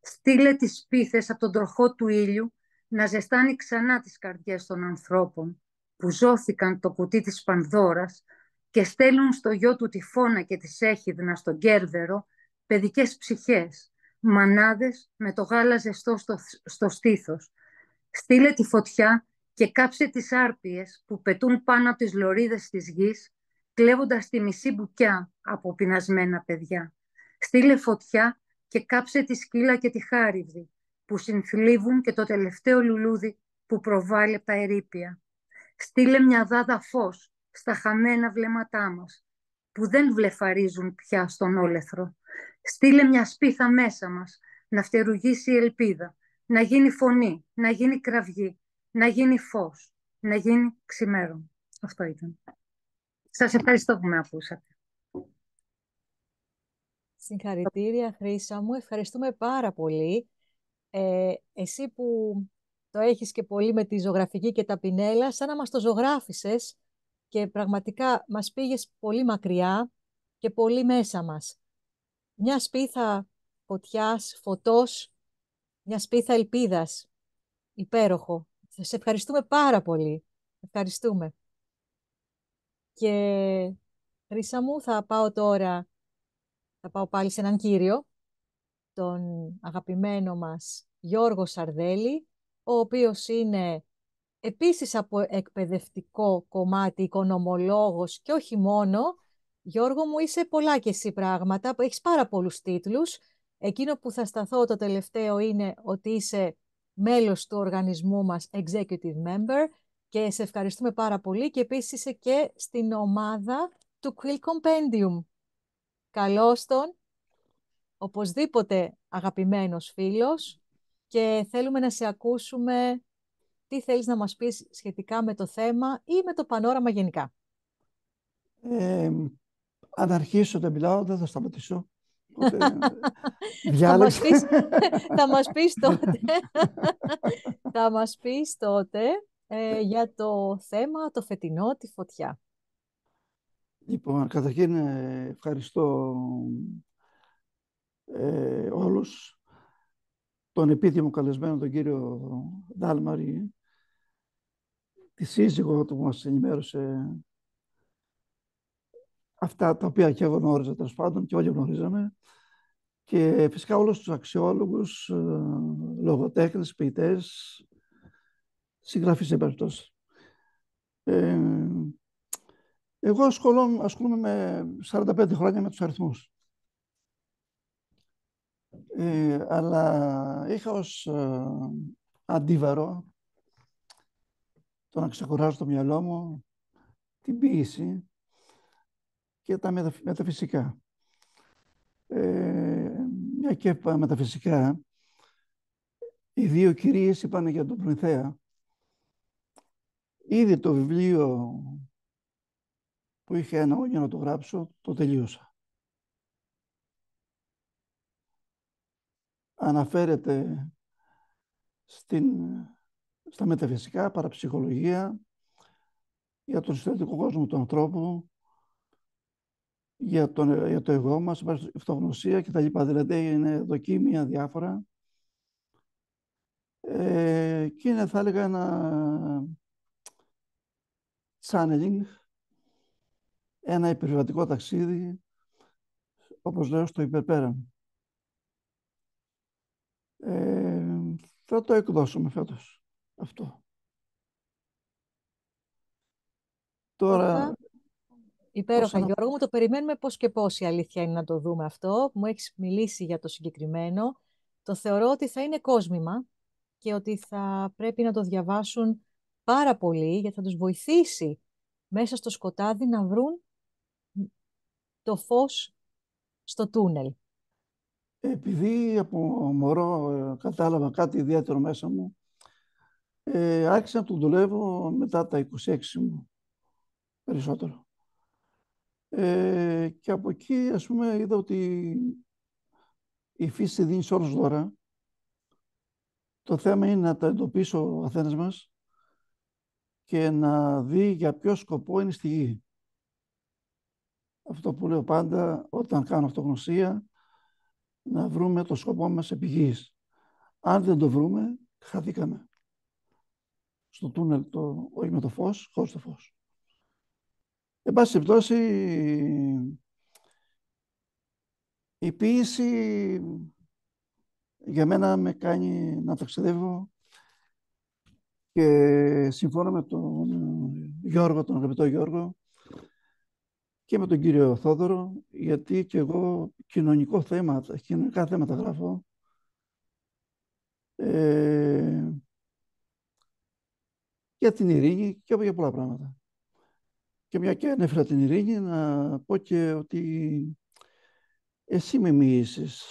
[SPEAKER 6] Στείλε τις πίθες από τον τροχό του ήλιου να ζεστάνει ξανά τις καρδιές των ανθρώπων που ζώθηκαν το κουτί της Πανδώρας και στέλνουν στο γιο του Τυφώνα και της Έχιδνα στον Κέρβερο παιδικές ψυχές, μανάδες με το γάλα ζεστό στο, στο στήθος. Στείλε τη φωτιά και κάψε τις άρπιες που πετούν πάνω από τις λωρίδες της γης, κλέβοντας τη μισή μπουκιά από πεινασμένα παιδιά. Στείλε φωτιά και κάψε τη σκύλα και τη χάριβδη, που συνθλίβουν και το τελευταίο λουλούδι που προβάλλει τα ερήπια. Στείλε μια δάδα φως στα χαμένα βλέμματά μας, που δεν βλεφαρίζουν πια στον όλεθρο. Στείλε μια σπίθα μέσα μας, να φτερουγήσει η ελπίδα, να γίνει φωνή, να γίνει κραυγή, να γίνει φως, να γίνει ξημέρο. Αυτό ήταν. Σας ευχαριστώ που με ακούσατε.
[SPEAKER 1] Συγχαρητήρια, Χρύσα μου. Ευχαριστούμε πάρα πολύ. Ε, εσύ που το έχεις και πολύ με τη ζωγραφική και τα πινέλα, σαν να μας το ζωγράφισες και πραγματικά μας πήγες πολύ μακριά και πολύ μέσα μας. Μια σπίθα φωτιάς, φωτός, μια σπίθα ελπίδας. Υπέροχο. Σε ευχαριστούμε πάρα πολύ. Ευχαριστούμε. Και Χρύσα μου, θα πάω τώρα, θα πάω πάλι σε έναν κύριο, τον αγαπημένο μας Γιώργο Σαρδέλη, ο οποίος είναι επίσης από εκπαιδευτικό κομμάτι, οικονομολόγος και όχι μόνο. Γιώργο μου, είσαι πολλά και εσύ πράγματα, έχεις πάρα πολλούς τίτλους. Εκείνο που θα σταθώ το τελευταίο είναι ότι είσαι μέλος του οργανισμού μας Executive Member και σε ευχαριστούμε πάρα πολύ και επίσης είσαι και στην ομάδα του Quill Compendium. Καλώς τον, οπωσδήποτε αγαπημένος φίλος και θέλουμε να σε ακούσουμε τι θέλεις να μας πεις σχετικά με το θέμα ή με το πανόραμα γενικά.
[SPEAKER 7] Ε, αν αρχίσω να μιλάω δεν θα σταματήσω. Ε, θα μας πεις,
[SPEAKER 1] θα μας τότε, μας ε, για το θέμα το φετινό, τη φωτιά.
[SPEAKER 7] Λοιπόν, καταρχήν ε, ευχαριστώ ε, όλους. Τον επίδημο καλεσμένο, τον κύριο Δάλμαρη τη σύζυγο του που μας ενημέρωσε αυτά τα οποία και εγώ γνώριζα τέλος πάντων και όλοι γνωρίζαμε. Και φυσικά όλους τους αξιόλογους, ε, λογοτέχνες, ποιητές, συγγραφείς σε περιπτώσει. Ε, εγώ ασχολούμαι, ασχολούμαι με 45 χρόνια με τους αριθμούς. Ε, αλλά είχα ως ε, αντίβαρο το να ξεκουράζω το μυαλό μου, την ποιήση, και τα μεταφυσικά. Ε, μια και μεταφυσικά, οι δύο κυρίες είπαν για τον Προμηθέα. Ήδη το βιβλίο που είχε ένα όνειρο να το γράψω, το τελείωσα. Αναφέρεται στην, στα μεταφυσικά, παραψυχολογία, για τον συστατικό κόσμο του ανθρώπου, για, τον, για το εγώ μας, αυτογνωσία και τα λοιπά. Δηλαδή είναι δοκίμια διάφορα. Ε, και είναι, θα έλεγα, ένα channeling, ένα υπερβατικό ταξίδι, όπως λέω, στο υπερπέραν. Ε, θα το εκδώσουμε φέτος αυτό. Τώρα,
[SPEAKER 1] Υπέροχα, Γιώργο μου. Το περιμένουμε πώς και πώς η αλήθεια είναι να το δούμε αυτό. Μου έχεις μιλήσει για το συγκεκριμένο. Το θεωρώ ότι θα είναι κόσμημα και ότι θα πρέπει να το διαβάσουν πάρα πολύ γιατί θα τους βοηθήσει μέσα στο σκοτάδι να βρουν το φως στο τούνελ.
[SPEAKER 7] Επειδή από μωρό κατάλαβα κάτι ιδιαίτερο μέσα μου, ε, άρχισα να το δουλεύω μετά τα 26 μου περισσότερο. Ε, και από εκεί, ας πούμε, είδα ότι η φύση δίνει σε όλους δώρα. Το θέμα είναι να τα εντοπίσει ο Αθένας μας και να δει για ποιο σκοπό είναι στη γη. Αυτό που λέω πάντα, όταν κάνω αυτογνωσία, να βρούμε το σκοπό μας επί γης. Αν δεν το βρούμε, χαθήκαμε. Στο τούνελ, το, όχι με το φως, χωρίς το φως. Εν πάση περιπτώσει, η ποίηση για μένα με κάνει να ταξιδεύω και συμφώνω με τον Γιώργο, τον αγαπητό Γιώργο και με τον κύριο Θόδωρο, γιατί και εγώ κοινωνικό θέμα, κοινωνικά θέματα γράφω. Ε, για την ειρήνη και για πολλά πράγματα. Και μια και ανέφερα την ειρήνη, να πω και ότι εσύ με μοιήσεις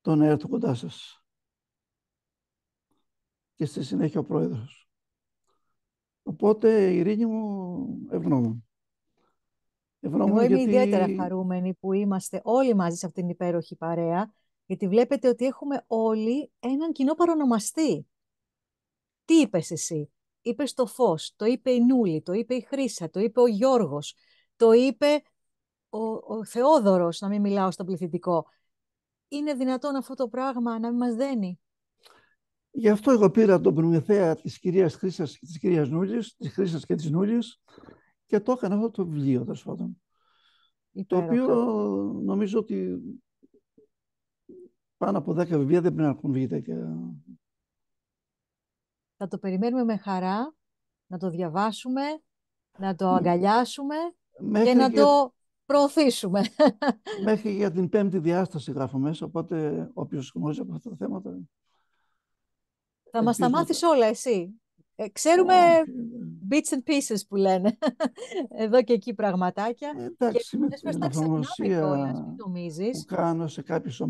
[SPEAKER 7] τον έρθω κοντά σας. Και στη συνέχεια ο πρόεδρος. Οπότε, ειρήνη μου, ευγνώμων. Εγώ είμαι ιδιαίτερα
[SPEAKER 1] χαρούμενη που είμαστε όλοι μαζί σε αυτήν την υπέροχη παρέα, γιατί βλέπετε ότι έχουμε όλοι έναν κοινό παρονομαστή. Τι είπες εσύ, είπες στο Φως, το είπε η Νούλη, το είπε η Χρύσα, το είπε ο Γιώργος, το είπε ο, ο Θεόδωρος, να μην μιλάω στο πληθυντικό. Είναι δυνατόν αυτό το πράγμα να μην μας δένει.
[SPEAKER 7] Γι' αυτό εγώ πήρα τον Προμηθέα της κυρίας Χρύσας και της κυρίας Νούλης, της Χρύσας και της Νούλης και το έκανα αυτό το βιβλίο, τέλος Το οποίο νομίζω ότι πάνω από 10 βιβλία δεν πρέπει να έχουν βγει
[SPEAKER 1] θα το περιμένουμε με χαρά, να το διαβάσουμε, να το αγκαλιάσουμε
[SPEAKER 7] και να το
[SPEAKER 1] προωθήσουμε.
[SPEAKER 7] Μέχρι για την πέμπτη διάσταση γράφω μέσα, οπότε όποιος γνωρίζει από αυτά τα θέματα...
[SPEAKER 1] Θα μας τα μάθεις όλα εσύ. Ε, ξέρουμε ε, bits and pieces που λένε. Εδώ και εκεί πραγματάκια. Ε, εντάξει, με την που
[SPEAKER 7] κάνω σε κάποιες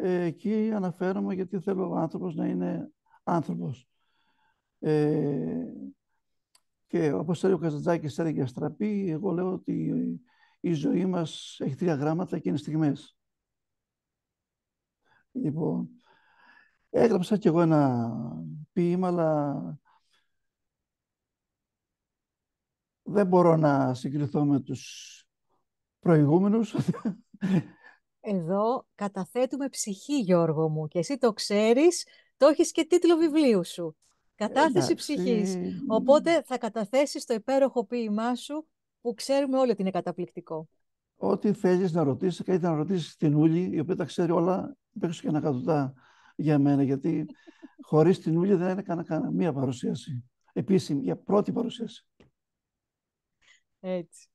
[SPEAKER 7] εκεί αναφέρομαι γιατί θέλω ο άνθρωπος να είναι άνθρωπος. Ε, και όπως έλεγε ο Καζαντζάκης έλεγε αστραπή, εγώ λέω ότι η ζωή μας έχει τρία γράμματα και είναι στιγμές. Λοιπόν, έγραψα κι εγώ ένα ποίημα, αλλά δεν μπορώ να συγκριθώ με τους προηγούμενους.
[SPEAKER 1] Εδώ καταθέτουμε ψυχή, Γιώργο μου, και εσύ το ξέρεις το έχεις και τίτλο βιβλίου σου. Κατάθεση ψυχής. Οπότε θα καταθέσεις το υπέροχο ποίημά σου που ξέρουμε όλοι ότι είναι καταπληκτικό.
[SPEAKER 7] Ό,τι θέλεις να ρωτήσεις, καλύτερα να ρωτήσεις την Ούλη, η οποία τα ξέρει όλα, παίξω και κατούτα για μένα, γιατί χωρίς την Ούλη δεν έκανα μία παρουσίαση. Επίσημη, για πρώτη παρουσίαση.
[SPEAKER 1] Έτσι.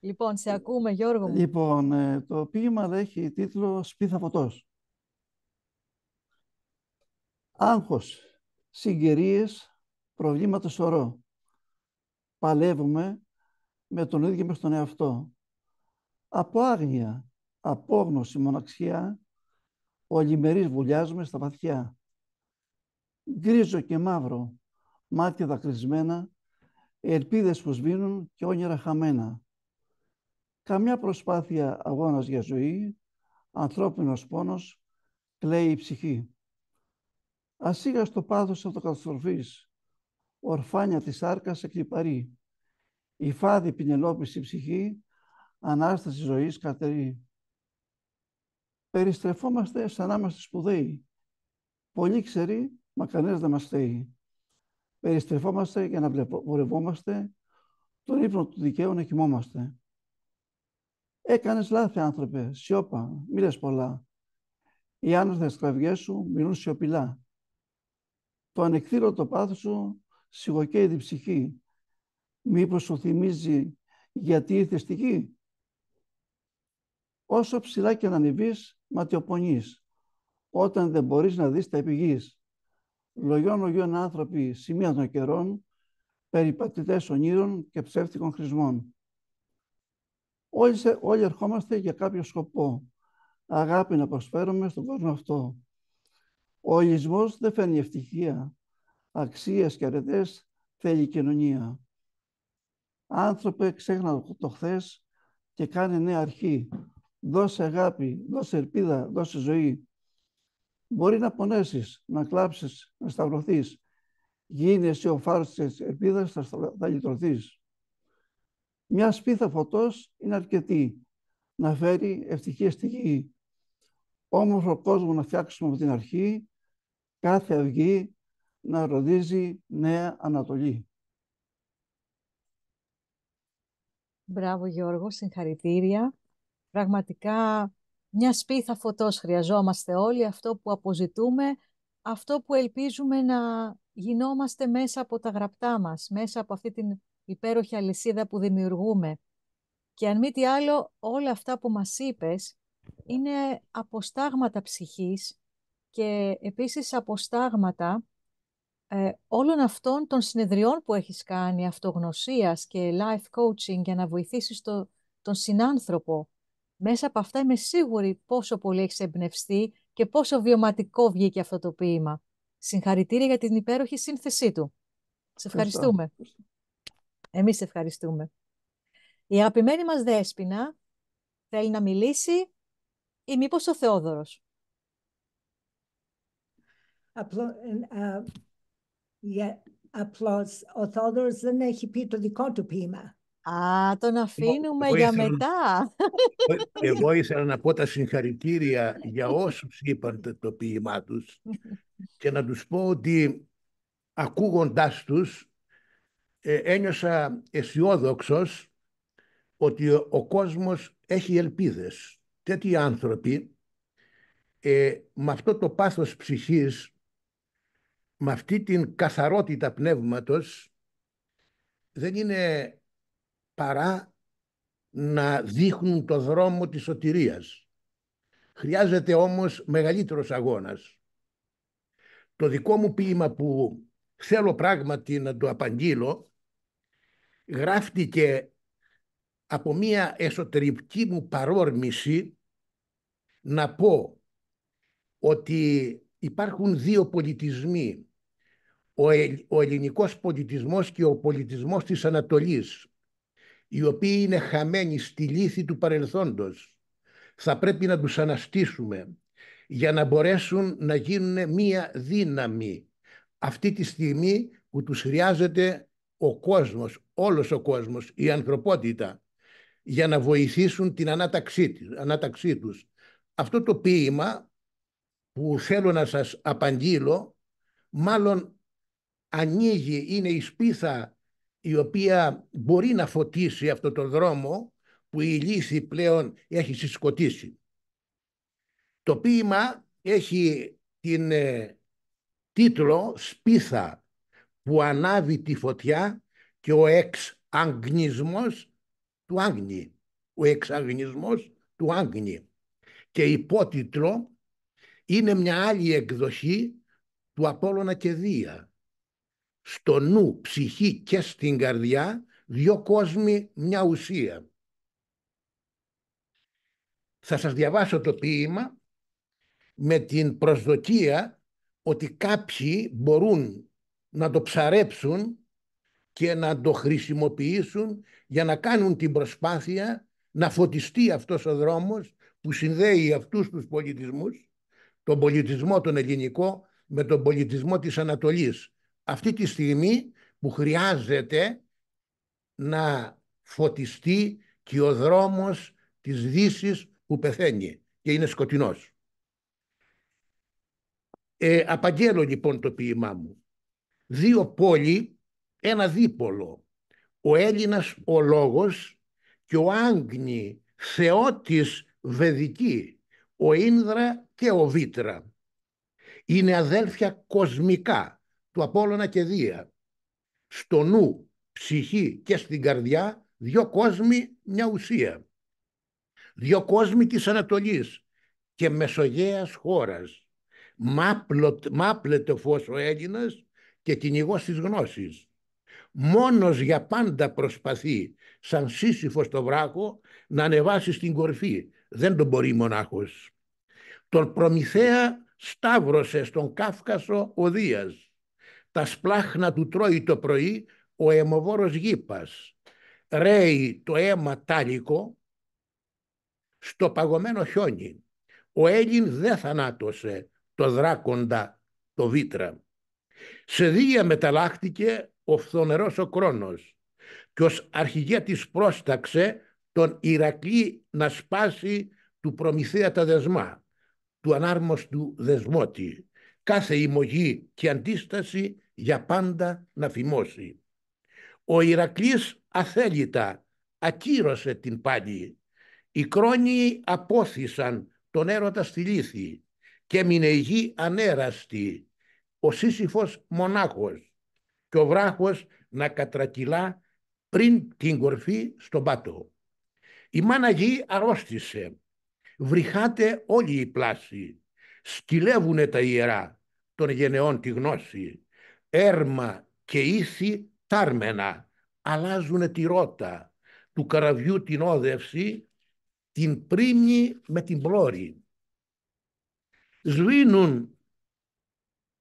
[SPEAKER 1] Λοιπόν, σε ακούμε Γιώργο μου.
[SPEAKER 7] Λοιπόν, ε, το ποίημα έχει τίτλο «Σπίθα φωτός» άγχος, συγκυρίες, προβλήματα σωρό. Παλεύουμε με τον ίδιο μες τον εαυτό. Από άγνοια, απόγνωση, μοναξιά, ολιμερείς βουλιάζουμε στα βαθιά. Γκρίζο και μαύρο, μάτια δακρυσμένα, ελπίδες που σβήνουν και όνειρα χαμένα. Καμιά προσπάθεια αγώνας για ζωή, ανθρώπινος πόνος, κλαίει η ψυχή στο πάθος αυτοκαταστροφής, ορφάνια της άρκας εκλυπαρεί, η φάδη πινελόπης ψυχή, ανάσταση ζωής κατερεί. Περιστρεφόμαστε σαν να είμαστε σπουδαίοι. Πολλοί ξέρει, μα κανένας δεν μας θεεί. Περιστρεφόμαστε για να βορευόμαστε, τον ύπνο του δικαίου να κοιμόμαστε. Έκανες λάθη, άνθρωπε, σιώπα, μίλες πολλά. Οι άνωθες κραυγές σου μιλούν σιωπηλά το το πάθος σου σιγοκαίει την ψυχή. Μήπως σου θυμίζει γιατί ήρθες στη γη. Όσο ψηλά και να ανεβείς, ματιοπονείς. Όταν δεν μπορείς να δεις τα επιγείς. Λογιών λογιών άνθρωποι σημεία των καιρών, περιπατητές ονείρων και ψεύτικων χρησμών. Όλοι, όλοι ερχόμαστε για κάποιο σκοπό. Αγάπη να προσφέρουμε στον κόσμο αυτό. Ο ολισμός δεν φέρνει ευτυχία. Αξίες και αρετές θέλει κοινωνία. Άνθρωπε, ξέχνα το χθες και κάνε νέα αρχή. Δώσε αγάπη, δώσε ελπίδα, δώσε ζωή. Μπορεί να πονέσεις, να κλάψεις, να σταυρωθείς. Γίνεσαι εσύ ο φάρος της ελπίδας, θα, θα Μια σπίθα φωτός είναι αρκετή να φέρει ευτυχία στη γη. Όμως ο κόσμος να φτιάξουμε από την αρχή κάθε αυγή να ροδίζει νέα Ανατολή.
[SPEAKER 1] Μπράβο Γιώργο, συγχαρητήρια. Πραγματικά μια σπίθα φωτός χρειαζόμαστε όλοι, αυτό που αποζητούμε, αυτό που ελπίζουμε να γινόμαστε μέσα από τα γραπτά μας, μέσα από αυτή την υπέροχη αλυσίδα που δημιουργούμε. Και αν μη τι άλλο, όλα αυτά που μας είπες είναι αποστάγματα ψυχής και επίσης αποστάγματα ε, όλων αυτών των συνεδριών που έχεις κάνει αυτογνωσίας και life coaching για να βοηθήσεις τον συνάνθρωπο. Μέσα από αυτά είμαι σίγουρη πόσο πολύ έχεις εμπνευστεί και πόσο βιωματικό βγήκε αυτό το ποίημα. Συγχαρητήρια για την υπέροχη σύνθεσή του. Σε ευχαριστούμε. Εμείς σε ευχαριστούμε. Η αγαπημένη μας Δέσποινα θέλει να μιλήσει ή
[SPEAKER 2] μήπως ο Θεόδωρος. Απλό, απλώς ο Θεόδωρος δεν έχει πει το δικό του ποίημα. Α, τον αφήνουμε για μετά.
[SPEAKER 3] Εγώ ήθελα να πω τα συγχαρητήρια για όσους είπαν το ποίημά τους και να τους πω ότι ακούγοντάς τους ε, ένιωσα αισιόδοξος ότι ο, ο κόσμος έχει ελπίδες τέτοιοι άνθρωποι ε, με αυτό το πάθος ψυχής, με αυτή την καθαρότητα πνεύματος δεν είναι παρά να δείχνουν το δρόμο της σωτηρίας. Χρειάζεται όμως μεγαλύτερος αγώνας. Το δικό μου ποίημα που θέλω πράγματι να το απαγγείλω γράφτηκε από μια εσωτερική μου παρόρμηση να πω ότι υπάρχουν δύο πολιτισμοί. Ε, ο ελληνικός πολιτισμός και ο πολιτισμός της Ανατολής, οι οποίοι είναι χαμένοι στη λύθη του παρελθόντος. Θα πρέπει να τους αναστήσουμε για να μπορέσουν να γίνουν μία δύναμη αυτή τη στιγμή που τους χρειάζεται ο κόσμος, όλος ο κόσμος, η ανθρωπότητα για να βοηθήσουν την ανάταξή, τους αυτό το ποίημα που θέλω να σας απαντήσω μάλλον ανοίγει, είναι η σπίθα η οποία μπορεί να φωτίσει αυτό το δρόμο που η λύθη πλέον έχει συσκοτήσει. Το ποίημα έχει την ε, τίτλο «Σπίθα που ανάβει τη φωτιά και ο εξαγνισμός του άγνη». Ο εξαγνισμός του άγνη και υπότιτλο είναι μια άλλη εκδοχή του Απόλλωνα και Δία. Στο νου, ψυχή και στην καρδιά, δύο κόσμοι, μια ουσία. Θα σας διαβάσω το ποίημα με την προσδοκία ότι κάποιοι μπορούν να το ψαρέψουν και να το χρησιμοποιήσουν για να κάνουν την προσπάθεια να φωτιστεί αυτός ο δρόμος που συνδέει αυτούς τους πολιτισμούς, τον πολιτισμό τον ελληνικό με τον πολιτισμό της Ανατολής. Αυτή τη στιγμή που χρειάζεται να φωτιστεί και ο δρόμος της δύσης που πεθαίνει και είναι σκοτεινός. Ε, απαγγέλω λοιπόν το ποίημά μου. Δύο πόλοι, ένα δίπολο. Ο Έλληνας ο λόγος και ο Άγγνη θεότης βεδική, ο Ίνδρα και ο Βίτρα. Είναι αδέλφια κοσμικά του Απόλλωνα και Δία. Στο νου, ψυχή και στην καρδιά, δύο κόσμοι μια ουσία. Δύο κόσμοι της Ανατολής και μεσογείας χώρας. Μάπλεται φως ο Έλληνας και κυνηγός της γνώσης. Μόνος για πάντα προσπαθεί, σαν σύσυφος το βράχο, να ανεβάσει στην κορφή δεν τον μπορεί μονάχος. Τον Προμηθέα σταύρωσε στον Κάφκασο ο Δίας. Τα σπλάχνα του τρώει το πρωί ο αιμοβόρος γήπας. Ρέει το αίμα τάλικο στο παγωμένο χιόνι. Ο Έλλην δεν θανάτωσε το δράκοντα το βίτρα. Σε δία μεταλλάχτηκε ο φθονερός ο Κρόνος και ως αρχηγέτης πρόσταξε τον Ηρακλή να σπάσει του Προμηθέα τα δεσμά, του ανάρμοστου δεσμότη, κάθε ημωγή και αντίσταση για πάντα να φημώσει. Ο Ηρακλής αθέλητα ακύρωσε την πάλι, οι κρόνοι απόθυσαν τον έρωτα στη λύθη και μείνε η γη ανέραστη, ο Σύσυφος μονάχος και ο βράχος να κατρακυλά πριν την κορφή στον πάτο. Η μάνα γη αρρώστησε. Βρυχάται όλοι η πλάση. Σκυλεύουνε τα ιερά των γενεών τη γνώση. Έρμα και ήθη τάρμενα. Αλλάζουνε τη ρότα. Του καραβιού την όδευση, την πρίμνη με την πλώρη. Σβήνουν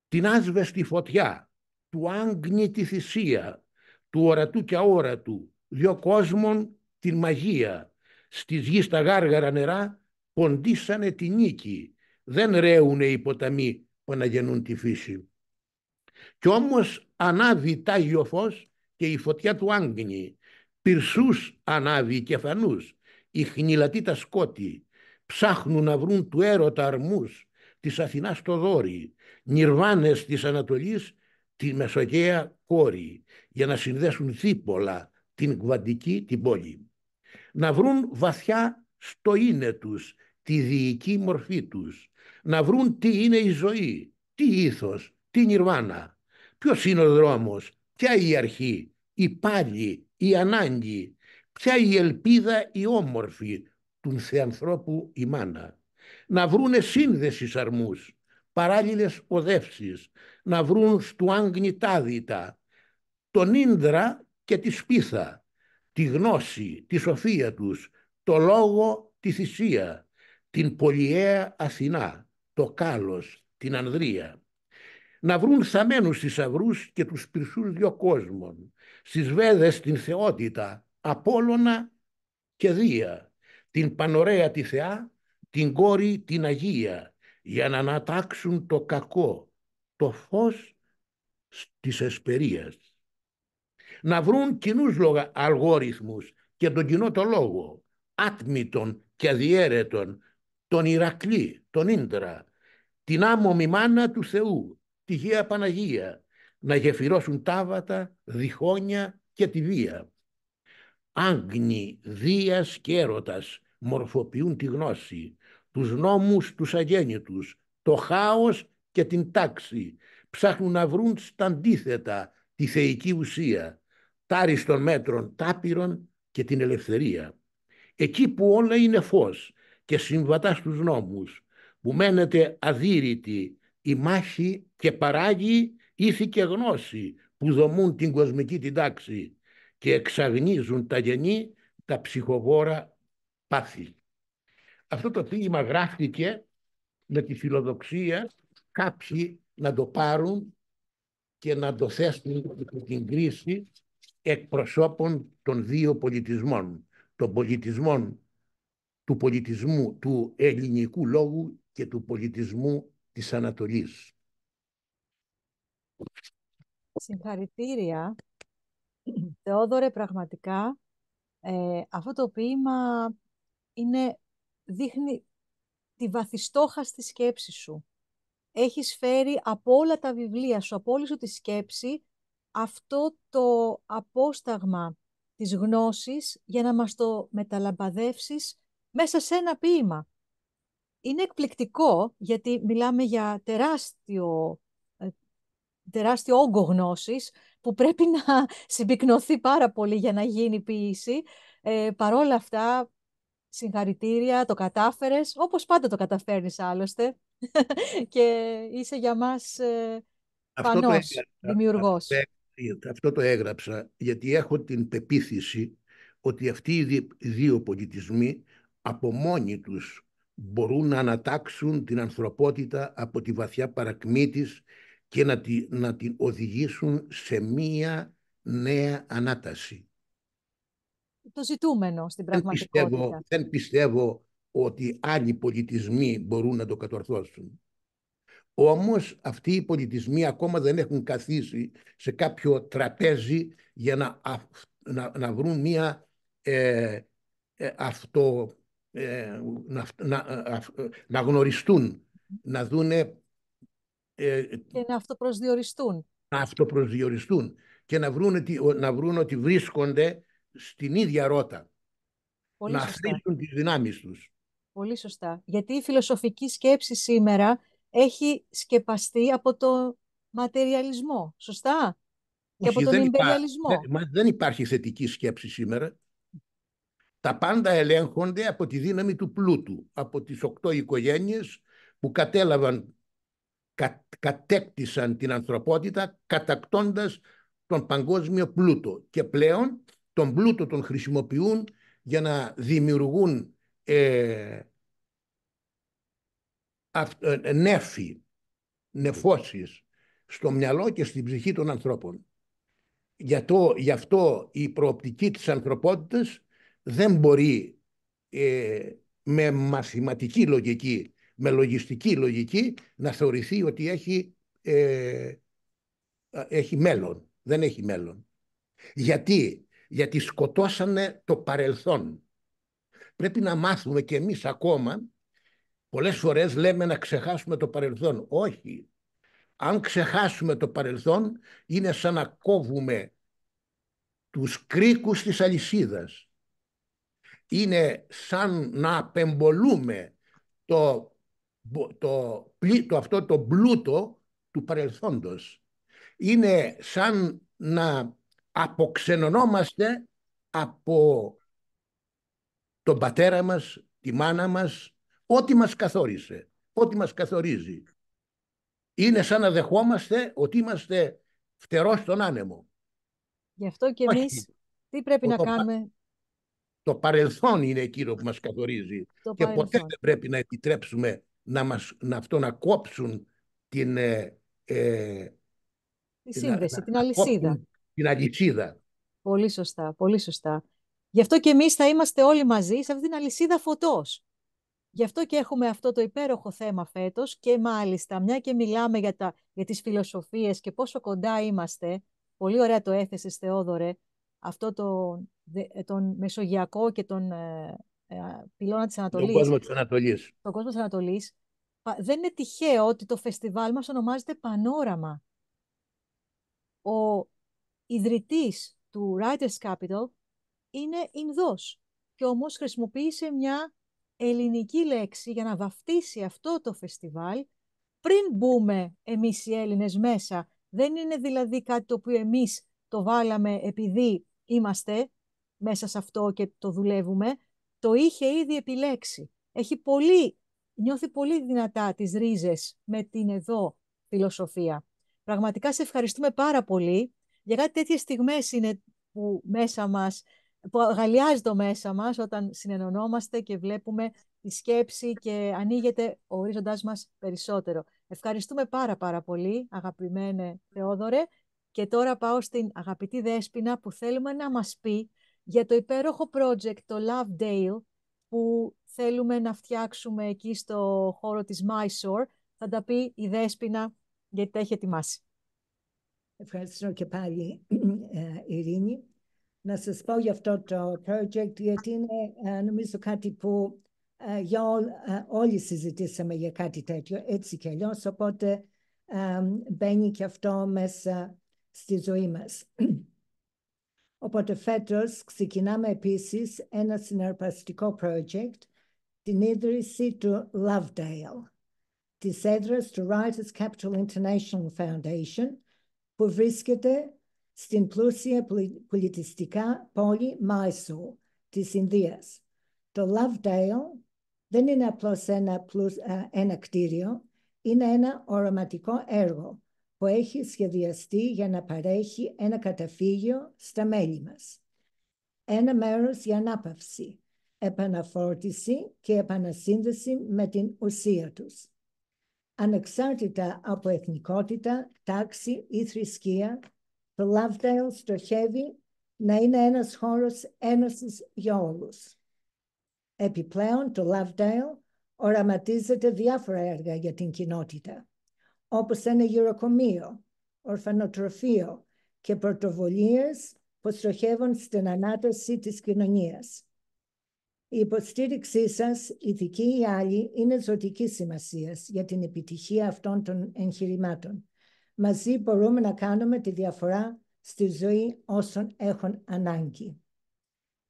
[SPEAKER 3] την άσβεστη φωτιά, του άγνη τη θυσία, του ορατού και αόρατου, δυο κόσμων την μαγεία, στη γη στα γάργαρα νερά ποντίσανε τη νίκη. Δεν ρέουνε οι ποταμοί που αναγεννούν τη φύση. Κι όμως ανάβει τάγιο φως και η φωτιά του άγγνη. Πυρσούς ανάβει και φανούς, οι χνηλατοί τα σκότη. Ψάχνουν να βρουν του έρωτα αρμούς, της Αθηνάς το δόρι. Νιρβάνες της Ανατολής, τη Μεσογεία κόρη, για να συνδέσουν δίπολα την κβαντική την πόλη να βρουν βαθιά στο είναι τους τη διοική μορφή τους, να βρουν τι είναι η ζωή, τι ήθος, τι νιρβάνα, ποιος είναι ο δρόμος, ποια η αρχή, η πάλι, η ανάγκη, ποια η ελπίδα η όμορφη του θεανθρώπου η μάνα. Να βρούνε σύνδεσης αρμούς, παράλληλες οδεύσεις, να βρουν στου τάδιτα τον Ίνδρα και τη Σπίθα, τη γνώση, τη σοφία τους, το λόγο, τη θυσία, την πολιαία Αθηνά, το κάλος, την Ανδρία. Να βρουν θαμένους αυρούς και τους πυρσούς δυο κόσμων, στις Βέδες την θεότητα, Απόλλωνα και Δία, την Πανωρέα τη Θεά, την κόρη την Αγία, για να ανατάξουν το κακό, το φως της εσπερίας να βρουν κοινούς αλγόριθμους και τον κοινό το λόγο, άτμητον και αδιέρετον, τον Ηρακλή, τον Ίντρα, την άμμομη μάνα του Θεού, τη Γεία Παναγία, να γεφυρώσουν τάβατα, διχόνια και τη βία. Άγνη, δίας και έρωτας μορφοποιούν τη γνώση, τους νόμους τους αγέννητους, το χάος και την τάξη, ψάχνουν να βρουν στα αντίθετα τη θεϊκή ουσία, των μέτρων τάπηρων και την ελευθερία. Εκεί που όλα είναι φως και συμβατά στους νόμους, που μένεται αδύρυτη η μάχη και παράγει ήθη και γνώση που δομούν την κοσμική την τάξη και εξαγνίζουν τα γενή τα ψυχοβόρα πάθη. Αυτό το θύγημα γράφτηκε με τη φιλοδοξία κάποιοι να το πάρουν και να το θέσουν την κρίση εκπροσώπων των δύο πολιτισμών. Των πολιτισμών του πολιτισμού του ελληνικού λόγου και του πολιτισμού της Ανατολής.
[SPEAKER 1] Συγχαρητήρια. Θεόδωρε, πραγματικά ε, αυτό το ποίημα είναι, δείχνει τη βαθιστόχα στη σκέψη σου. Έχεις φέρει από όλα τα βιβλία σου, από όλη σου τη σκέψη, αυτό το απόσταγμα της γνώσης για να μας το μεταλαμπαδεύσεις μέσα σε ένα ποίημα. Είναι εκπληκτικό γιατί μιλάμε για τεράστιο, ε, τεράστιο όγκο γνώσης που πρέπει να συμπυκνωθεί πάρα πολύ για να γίνει ποίηση. Ε, παρόλα αυτά, συγχαρητήρια, το κατάφερες, όπως πάντα το καταφέρνεις άλλωστε και είσαι για μας ε, αυτό
[SPEAKER 3] δημιουργός αυτό το έγραψα γιατί έχω την πεποίθηση ότι αυτοί οι δύο πολιτισμοί από μόνοι τους μπορούν να ανατάξουν την ανθρωπότητα από τη βαθιά παρακμή της και να, τη, να την οδηγήσουν σε μία νέα ανάταση.
[SPEAKER 1] Το ζητούμενο στην πραγματικότητα. Δεν πιστεύω,
[SPEAKER 3] δεν πιστεύω ότι άλλοι πολιτισμοί μπορούν να το κατορθώσουν. Όμως αυτοί οι πολιτισμοί ακόμα δεν έχουν καθίσει σε κάποιο τραπέζι για να, να, να βρουν μία ε, ε, αυτό, ε, να, να, να, γνωριστούν, να δούνε... και
[SPEAKER 1] να αυτοπροσδιοριστούν.
[SPEAKER 3] Να αυτοπροσδιοριστούν και να βρουν ότι, να βρουν ότι βρίσκονται στην ίδια ρότα. να αυξήσουν τις δυνάμεις τους.
[SPEAKER 1] Πολύ σωστά. Γιατί η φιλοσοφική σκέψη σήμερα έχει σκεπαστεί από το ματεριαλισμό, σωστά,
[SPEAKER 3] και από τον υπεριαλισμό. Δεν υπάρχει θετική σκέψη σήμερα. Τα πάντα ελέγχονται από τη δύναμη του πλούτου, από τις οκτώ οικογένειες που κατέλαβαν, κατέκτησαν την ανθρωπότητα κατακτώντας τον παγκόσμιο πλούτο και πλέον τον πλούτο τον χρησιμοποιούν για να δημιουργούν ε, ε, ε, νέφη, νεφώσεις στο μυαλό και στην ψυχή των ανθρώπων. Για γι' αυτό η προοπτική της ανθρωπότητας δεν μπορεί ε, με μαθηματική λογική, με λογιστική λογική να θεωρηθεί ότι έχει, ε, έχει μέλλον. Δεν έχει μέλλον. Γιατί, γιατί σκοτώσανε το παρελθόν. Πρέπει να μάθουμε και εμείς ακόμα Πολλές φορές λέμε να ξεχάσουμε το παρελθόν. Όχι. Αν ξεχάσουμε το παρελθόν είναι σαν να κόβουμε τους κρίκους της αλυσίδας. Είναι σαν να απεμπολούμε το, το, αυτό το πλούτο του παρελθόντος. Είναι σαν να αποξενωνόμαστε από τον πατέρα μας, τη μάνα μας, ό,τι μας καθόρισε, ό,τι μας καθορίζει. Είναι σαν να δεχόμαστε ότι είμαστε φτερό στον άνεμο.
[SPEAKER 1] Γι' αυτό και εμεί εμείς τι πρέπει να κάνουμε.
[SPEAKER 3] Το παρελθόν είναι εκείνο που μας καθορίζει και ποτέ δεν πρέπει να επιτρέψουμε να, μας, να αυτό να κόψουν την... Ε, ε, τη σύνδεση, την αλυσίδα. την αλυσίδα.
[SPEAKER 1] Πολύ σωστά, πολύ σωστά. Γι' αυτό και εμείς θα είμαστε όλοι μαζί σε αυτή την αλυσίδα φωτός. Γι' αυτό και έχουμε αυτό το υπέροχο θέμα φέτος και μάλιστα, μια και μιλάμε για, τα, για τις φιλοσοφίες και πόσο κοντά είμαστε, πολύ ωραία το έθεσες Θεόδωρε, αυτό το, τον μεσογειακό και τον ε, ε πυλώνα της Ανατολής. Τον κόσμο της
[SPEAKER 3] Ανατολής.
[SPEAKER 1] Τον κόσμο της Ανατολής. Δεν είναι τυχαίο ότι το φεστιβάλ μας ονομάζεται Πανόραμα. Ο ιδρυτής του Writers Capital είναι Ινδός και όμως χρησιμοποίησε μια ελληνική λέξη για να βαφτίσει αυτό το φεστιβάλ πριν μπούμε εμείς οι Έλληνες μέσα. Δεν είναι δηλαδή κάτι το οποίο εμείς το βάλαμε επειδή είμαστε μέσα σε αυτό και το δουλεύουμε. Το είχε ήδη επιλέξει. Έχει πολύ, νιώθει πολύ δυνατά τις ρίζες με την εδώ φιλοσοφία. Πραγματικά σε ευχαριστούμε πάρα πολύ για κάτι τέτοιες στιγμές είναι που μέσα μας που αγαλιάζει το μέσα μας όταν συνενωνόμαστε και βλέπουμε τη σκέψη και ανοίγεται ο ορίζοντάς μας περισσότερο. Ευχαριστούμε πάρα πάρα πολύ, αγαπημένε Θεόδωρε. Και τώρα πάω στην αγαπητή Δέσποινα που θέλουμε να μας πει για το υπέροχο project, το Love Dale, που θέλουμε να φτιάξουμε εκεί στο χώρο
[SPEAKER 2] της Mysore. Θα τα πει η Δέσποινα, γιατί τα έχει ετοιμάσει. Ευχαριστώ και πάλι, ε, Ειρήνη να σας πω για αυτό το project, γιατί είναι ε, νομίζω κάτι που ε, για ό, ε, όλοι συζητήσαμε για κάτι τέτοιο, έτσι και αλλιώς, οπότε μπαίνει και αυτό μέσα στη ζωή μας. Οπότε φέτος ξεκινάμε επίσης ένα συναρπαστικό project, την ίδρυση του Lovedale, της έδρας του Writers Capital International Foundation, που βρίσκεται στην πλούσια πολιτιστικά πόλη Μάισου της Ινδίας. Το Lovedale δεν είναι απλώς ένα, ε, ένα κτίριο, είναι ένα οραματικό έργο που έχει σχεδιαστεί για να παρέχει ένα καταφύγιο στα μέλη μας. Ένα μέρος για ανάπαυση, επαναφόρτιση και επανασύνδεση με την ουσία τους. Ανεξάρτητα από εθνικότητα, τάξη ή θρησκεία, το Lovedale στοχεύει να είναι ένας χώρος ένωσης για όλους. Επιπλέον, το Lovedale οραματίζεται διάφορα έργα για την κοινότητα, όπως ένα γυροκομείο, ορφανοτροφείο και πρωτοβολίες που στοχεύουν στην ανάταση της κοινωνίας. Η υποστήριξή σας, ηθική ή άλλη, είναι ζωτική σημασία για την επιτυχία αυτών των εγχειρημάτων μαζί μπορούμε να κάνουμε τη διαφορά στη ζωή όσων έχουν ανάγκη.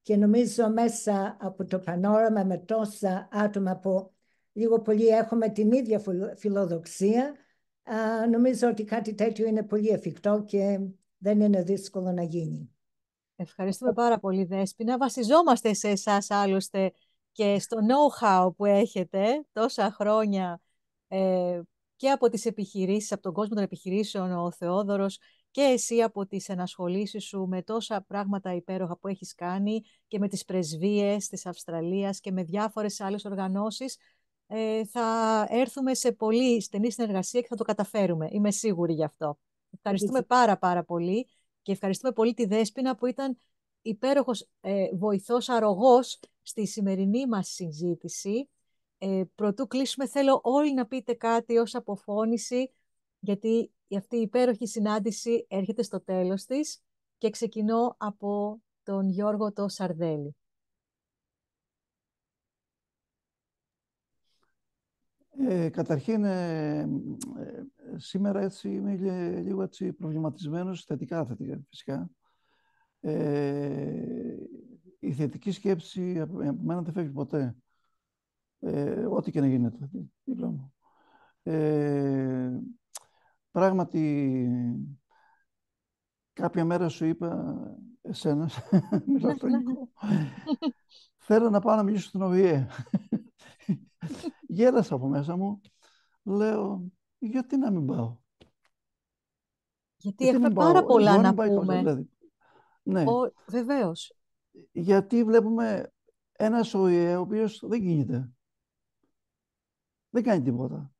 [SPEAKER 2] Και νομίζω μέσα από το πανόραμα με τόσα άτομα που λίγο πολύ έχουμε την ίδια φιλοδοξία, νομίζω ότι κάτι τέτοιο είναι πολύ εφικτό και δεν είναι δύσκολο να γίνει. Ευχαριστούμε
[SPEAKER 1] πάρα πολύ, Δέσποινα. Βασιζόμαστε σε εσάς άλλωστε και στο know-how που έχετε τόσα χρόνια ε, και από τις επιχειρήσεις, από τον κόσμο των επιχειρήσεων ο Θεόδωρος και εσύ από τις ενασχολήσεις σου με τόσα πράγματα υπέροχα που έχεις κάνει και με τις πρεσβείες της Αυστραλίας και με διάφορες άλλες οργανώσεις ε, θα έρθουμε σε πολύ στενή συνεργασία και θα το καταφέρουμε. Είμαι σίγουρη γι' αυτό. Ευχαριστούμε πάρα πάρα πολύ και ευχαριστούμε πολύ τη Δέσποινα που ήταν υπέροχος ε, βοηθός αρωγός στη σημερινή μας συζήτηση ε, πρωτού κλείσουμε, θέλω όλοι να πείτε κάτι ως αποφώνηση, γιατί αυτή η υπέροχη συνάντηση έρχεται στο τέλος της και ξεκινώ από τον Γιώργο το Σαρδέλη.
[SPEAKER 7] Ε, καταρχήν, ε, ε, σήμερα έτσι είμαι λίγο έτσι προβληματισμένος θετικά, θετικά φυσικά. Ε, η θετική σκέψη από μένα δεν φεύγει ποτέ ε, ό,τι και να γίνεται. ε, πράγματι, κάποια μέρα σου είπα, εσένα, μιλάω στο ναι, ναι. ελληνικό, θέλω να πάω να μιλήσω στην ΟΗΕ. Γέλασα από μέσα μου, λέω, γιατί να μην πάω. Γιατί, γιατί έχουμε πάρα πολλά να πούμε. Δηλαδή. Ναι. Βεβαίως. Γιατί βλέπουμε ένας ΟΗΕ ο οποίος δεν κινείται δεν κάνει τίποτα.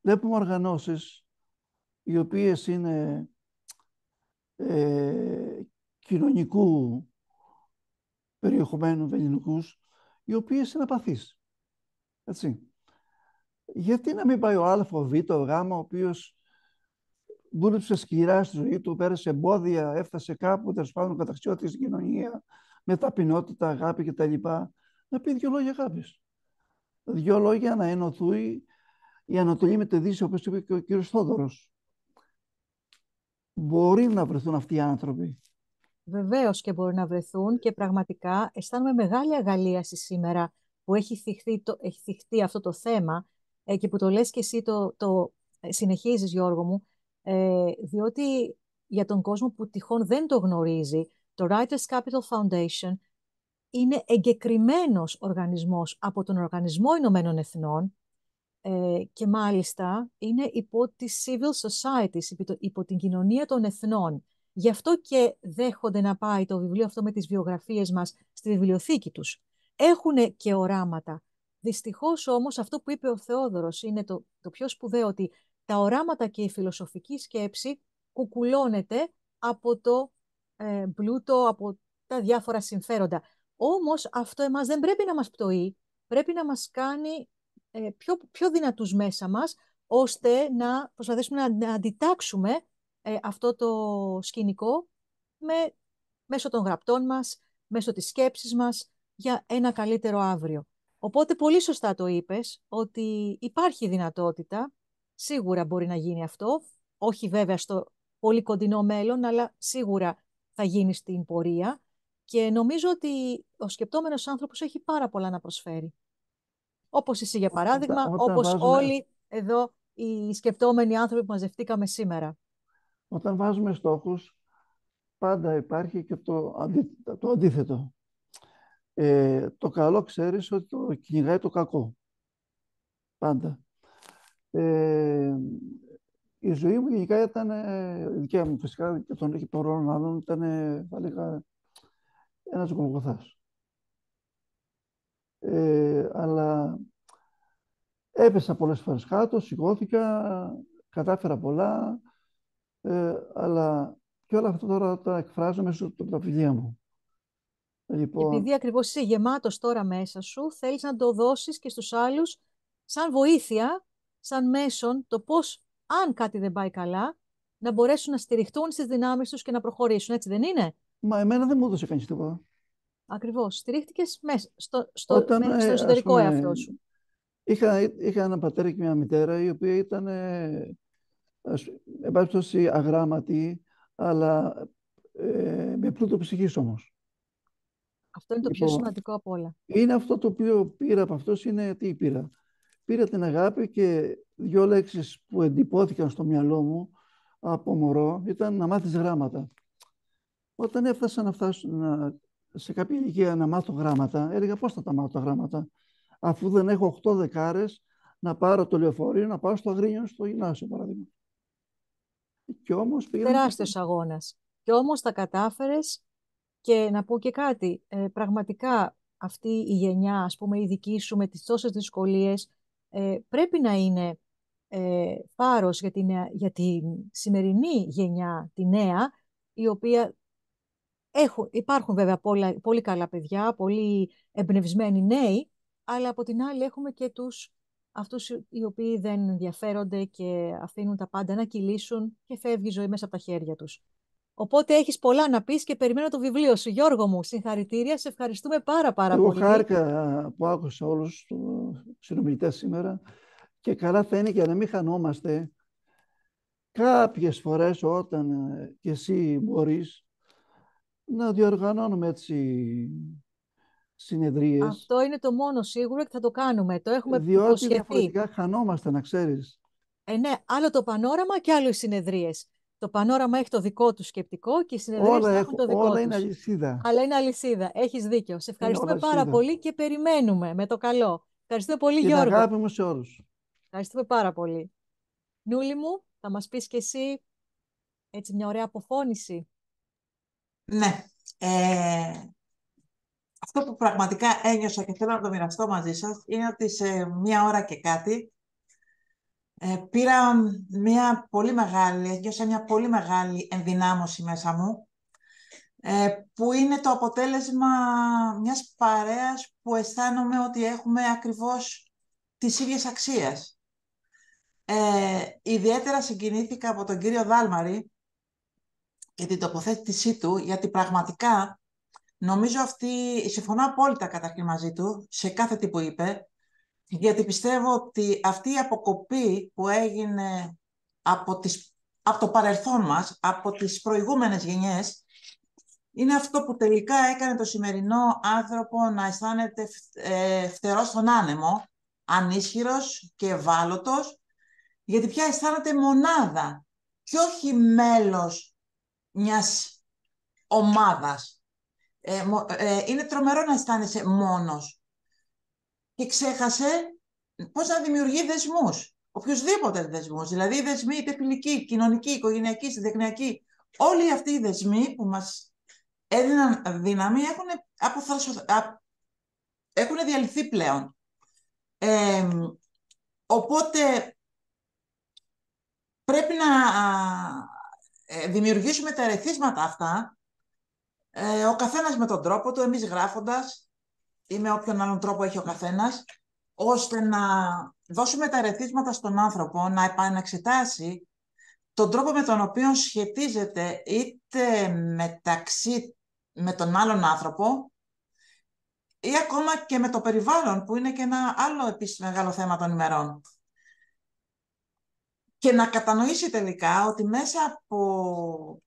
[SPEAKER 7] Βλέπουμε οργανώσεις οι οποίες είναι ε, κοινωνικού περιεχομένου ελληνικούς, οι οποίες είναι απαθείς. Έτσι. Γιατί να μην πάει ο Α, ο Β, ο Γ, ο οποίος δούλεψε σκληρά στη ζωή του, πέρασε εμπόδια, έφτασε κάπου, τέλος πάντων καταξιώτης στην κοινωνία, με ταπεινότητα, αγάπη κτλ. Να πει δύο λόγια αγάπης δύο λόγια να ενωθούν η Ανατολή με τη Δύση, όπως είπε και ο κύριος Θόδωρος. Μπορεί να βρεθούν αυτοί οι άνθρωποι.
[SPEAKER 1] Βεβαίως και μπορεί να βρεθούν και πραγματικά αισθάνομαι μεγάλη αγαλίαση σήμερα που έχει θυχθεί, το, έχει αυτό το θέμα ε, και που το λες και εσύ το, το ε, συνεχίζεις Γιώργο μου, ε, διότι για τον κόσμο που τυχόν δεν το γνωρίζει, το Writers Capital Foundation είναι εγκεκριμένος οργανισμός από τον Οργανισμό Ηνωμένων Εθνών ε, και μάλιστα είναι υπό τη civil society, υπό την κοινωνία των εθνών. Γι' αυτό και δέχονται να πάει το βιβλίο αυτό με τις βιογραφίες μας στη βιβλιοθήκη τους. Έχουν και οράματα. Δυστυχώς όμως αυτό που είπε ο Θεόδωρος είναι το, το πιο σπουδαίο ότι τα οράματα και η φιλοσοφική σκέψη κουκουλώνεται από το ε, πλούτο, από τα διάφορα συμφέροντα. Όμως αυτό εμάς δεν πρέπει να μας πτωεί, πρέπει να μας κάνει ε, πιο, πιο δυνατούς μέσα μας, ώστε να προσπαθήσουμε να αντιτάξουμε ε, αυτό το σκηνικό με, μέσω των γραπτών μας, μέσω της σκέψης μας, για ένα καλύτερο αύριο. Οπότε πολύ σωστά το είπες, ότι υπάρχει δυνατότητα, σίγουρα μπορεί να γίνει αυτό, όχι βέβαια στο πολύ κοντινό μέλλον, αλλά σίγουρα θα γίνει στην πορεία. Και νομίζω ότι ο σκεπτόμενος άνθρωπος έχει πάρα πολλά να προσφέρει. Όπως εσύ, για παράδειγμα, όπω όπως όλοι εδώ οι σκεπτόμενοι άνθρωποι που μαζευτήκαμε σήμερα.
[SPEAKER 7] Όταν βάζουμε στόχους, πάντα υπάρχει και το, το αντίθετο. Ε, το καλό ξέρεις ότι το κυνηγάει το κακό. Πάντα. Ε, η ζωή μου γενικά ήταν, η ε, δικιά μου φυσικά και τον, και τον άλλων, ήταν, θα ένας Γολγοθάς. Ε, αλλά έπεσα πολλές φορές κάτω, σηκώθηκα, κατάφερα πολλά, ε, αλλά και όλα αυτά τώρα τα εκφράζω μέσω από τα βιβλία μου. Λοιπόν... Επειδή
[SPEAKER 1] ακριβώς είσαι γεμάτος τώρα μέσα σου, θέλεις να το δώσεις και στους άλλους σαν βοήθεια, σαν μέσον, το πώς, αν κάτι δεν πάει καλά, να μπορέσουν να στηριχτούν στις δυνάμεις τους και να προχωρήσουν, έτσι δεν είναι.
[SPEAKER 7] Μα εμένα δεν μου έδωσε κανείς τίποτα.
[SPEAKER 1] Ακριβώς. Στηρίχτηκες μέσα στο, στο, στο ε, εσωτερικό πούμε, εαυτό σου.
[SPEAKER 7] Είχα, είχα έναν πατέρα και μια μητέρα η οποία ήταν ε, εν πάση αγράμματη, αλλά ε, με πλούτο ψυχής όμως.
[SPEAKER 1] Αυτό είναι το πιο λοιπόν, σημαντικό από όλα.
[SPEAKER 7] Είναι αυτό το οποίο πήρα από αυτός είναι τι πήρα. Πήρα την αγάπη και δύο λέξεις που εντυπώθηκαν στο μυαλό μου από μωρό ήταν να μάθεις γράμματα. Όταν έφτασα να φτάσω να, σε κάποια ηλικία να μάθω γράμματα, έλεγα πώς θα τα μάθω τα γράμματα, αφού δεν έχω 8 δεκάρες να πάρω το λεωφορείο, να πάω στο Αγρίνιο, στο γυμνάσιο, παράδειγμα. Και όμως πήγαινε... Τεράστιος
[SPEAKER 1] αγώνας. Και όμως τα κατάφερες και να πω και κάτι, ε, πραγματικά αυτή η γενιά, ας πούμε, η δική σου με τις τόσες δυσκολίες, ε, πρέπει να είναι ε, πάρος για την, για την σημερινή γενιά, τη νέα, η οποία υπάρχουν βέβαια πολλά, πολύ καλά παιδιά, πολύ εμπνευσμένοι νέοι, αλλά από την άλλη έχουμε και τους αυτούς οι οποίοι δεν ενδιαφέρονται και αφήνουν τα πάντα να κυλήσουν και φεύγει η ζωή μέσα από τα χέρια τους. Οπότε έχεις πολλά να πεις και περιμένω το βιβλίο σου. Γιώργο μου, συγχαρητήρια, σε ευχαριστούμε πάρα πάρα πολύ. Εγώ
[SPEAKER 7] χάρηκα που άκουσα όλους τους συνομιλητές σήμερα και καλά θα είναι για να μην χανόμαστε κάποιες φορές όταν ε, κι εσύ μπορείς να διοργανώνουμε έτσι συνεδρίες. Αυτό
[SPEAKER 1] είναι το μόνο σίγουρο και θα το κάνουμε. Το έχουμε διότι Διότι διαφορετικά
[SPEAKER 7] χανόμαστε, να ξέρεις.
[SPEAKER 1] Ε, ναι, άλλο το πανόραμα και άλλο οι συνεδρίες. Το πανόραμα έχει το δικό του σκεπτικό και οι συνεδρίες έχουν το δικό όλα είναι
[SPEAKER 7] αλυσίδα. Αλλά
[SPEAKER 1] είναι αλυσίδα. Έχεις δίκιο. Σε ευχαριστούμε πάρα πολύ και περιμένουμε με το καλό. Ευχαριστούμε πολύ, Την Γιώργο. αγάπη μου σε όλους. Ευχαριστούμε πάρα πολύ. Νούλη μου, θα μας πεις κι εσύ έτσι μια ωραία
[SPEAKER 4] αποφώνηση. Ναι. Ε, αυτό που πραγματικά ένιωσα και θέλω να το μοιραστώ μαζί σας είναι ότι σε μία ώρα και κάτι ε, πήρα μία πολύ μεγάλη, ένιωσα μία πολύ μεγάλη ενδυνάμωση μέσα μου ε, που είναι το αποτέλεσμα μιας παρέας που αισθάνομαι ότι έχουμε ακριβώς τις ίδιες αξίες. Ε, ιδιαίτερα συγκινήθηκα από τον κύριο Δάλμαρη, και την τοποθέτησή του, γιατί πραγματικά νομίζω αυτή, συμφωνώ απόλυτα καταρχήν μαζί του, σε κάθε τι που είπε, γιατί πιστεύω ότι αυτή η αποκοπή που έγινε από, τις, από το παρελθόν μας, από τις προηγούμενες γενιές, είναι αυτό που τελικά έκανε το σημερινό άνθρωπο να αισθάνεται ε, φτερός στον άνεμο, ανίσχυρος και ευάλωτος, γιατί πια αισθάνεται μονάδα και όχι μέλος μιας ομάδας. Ε, ε, είναι τρομερό να αισθάνεσαι μόνος. Και ξέχασε πώς να δημιουργεί δεσμούς. Οποιουσδήποτε δεσμούς. Δηλαδή οι δεσμοί είτε φιλικοί, κοινωνικοί, οικογενειακοί, συντεχνιακοί. Όλοι αυτοί οι δεσμοί που μας έδιναν δύναμη έχουν, έχουν διαλυθεί πλέον. Ε, οπότε πρέπει να ε, δημιουργήσουμε τα ερεθίσματα αυτά, ε, ο καθένας με τον τρόπο του, εμείς γράφοντας ή με όποιον άλλον τρόπο έχει ο καθένας, ώστε να δώσουμε τα ερεθίσματα στον άνθρωπο να επαναξετάσει τον τρόπο με τον οποίο σχετίζεται είτε μεταξύ με τον άλλον άνθρωπο ή ακόμα και με το περιβάλλον, που είναι και ένα άλλο επίσης μεγάλο θέμα των ημερών και να κατανοήσει τελικά ότι μέσα από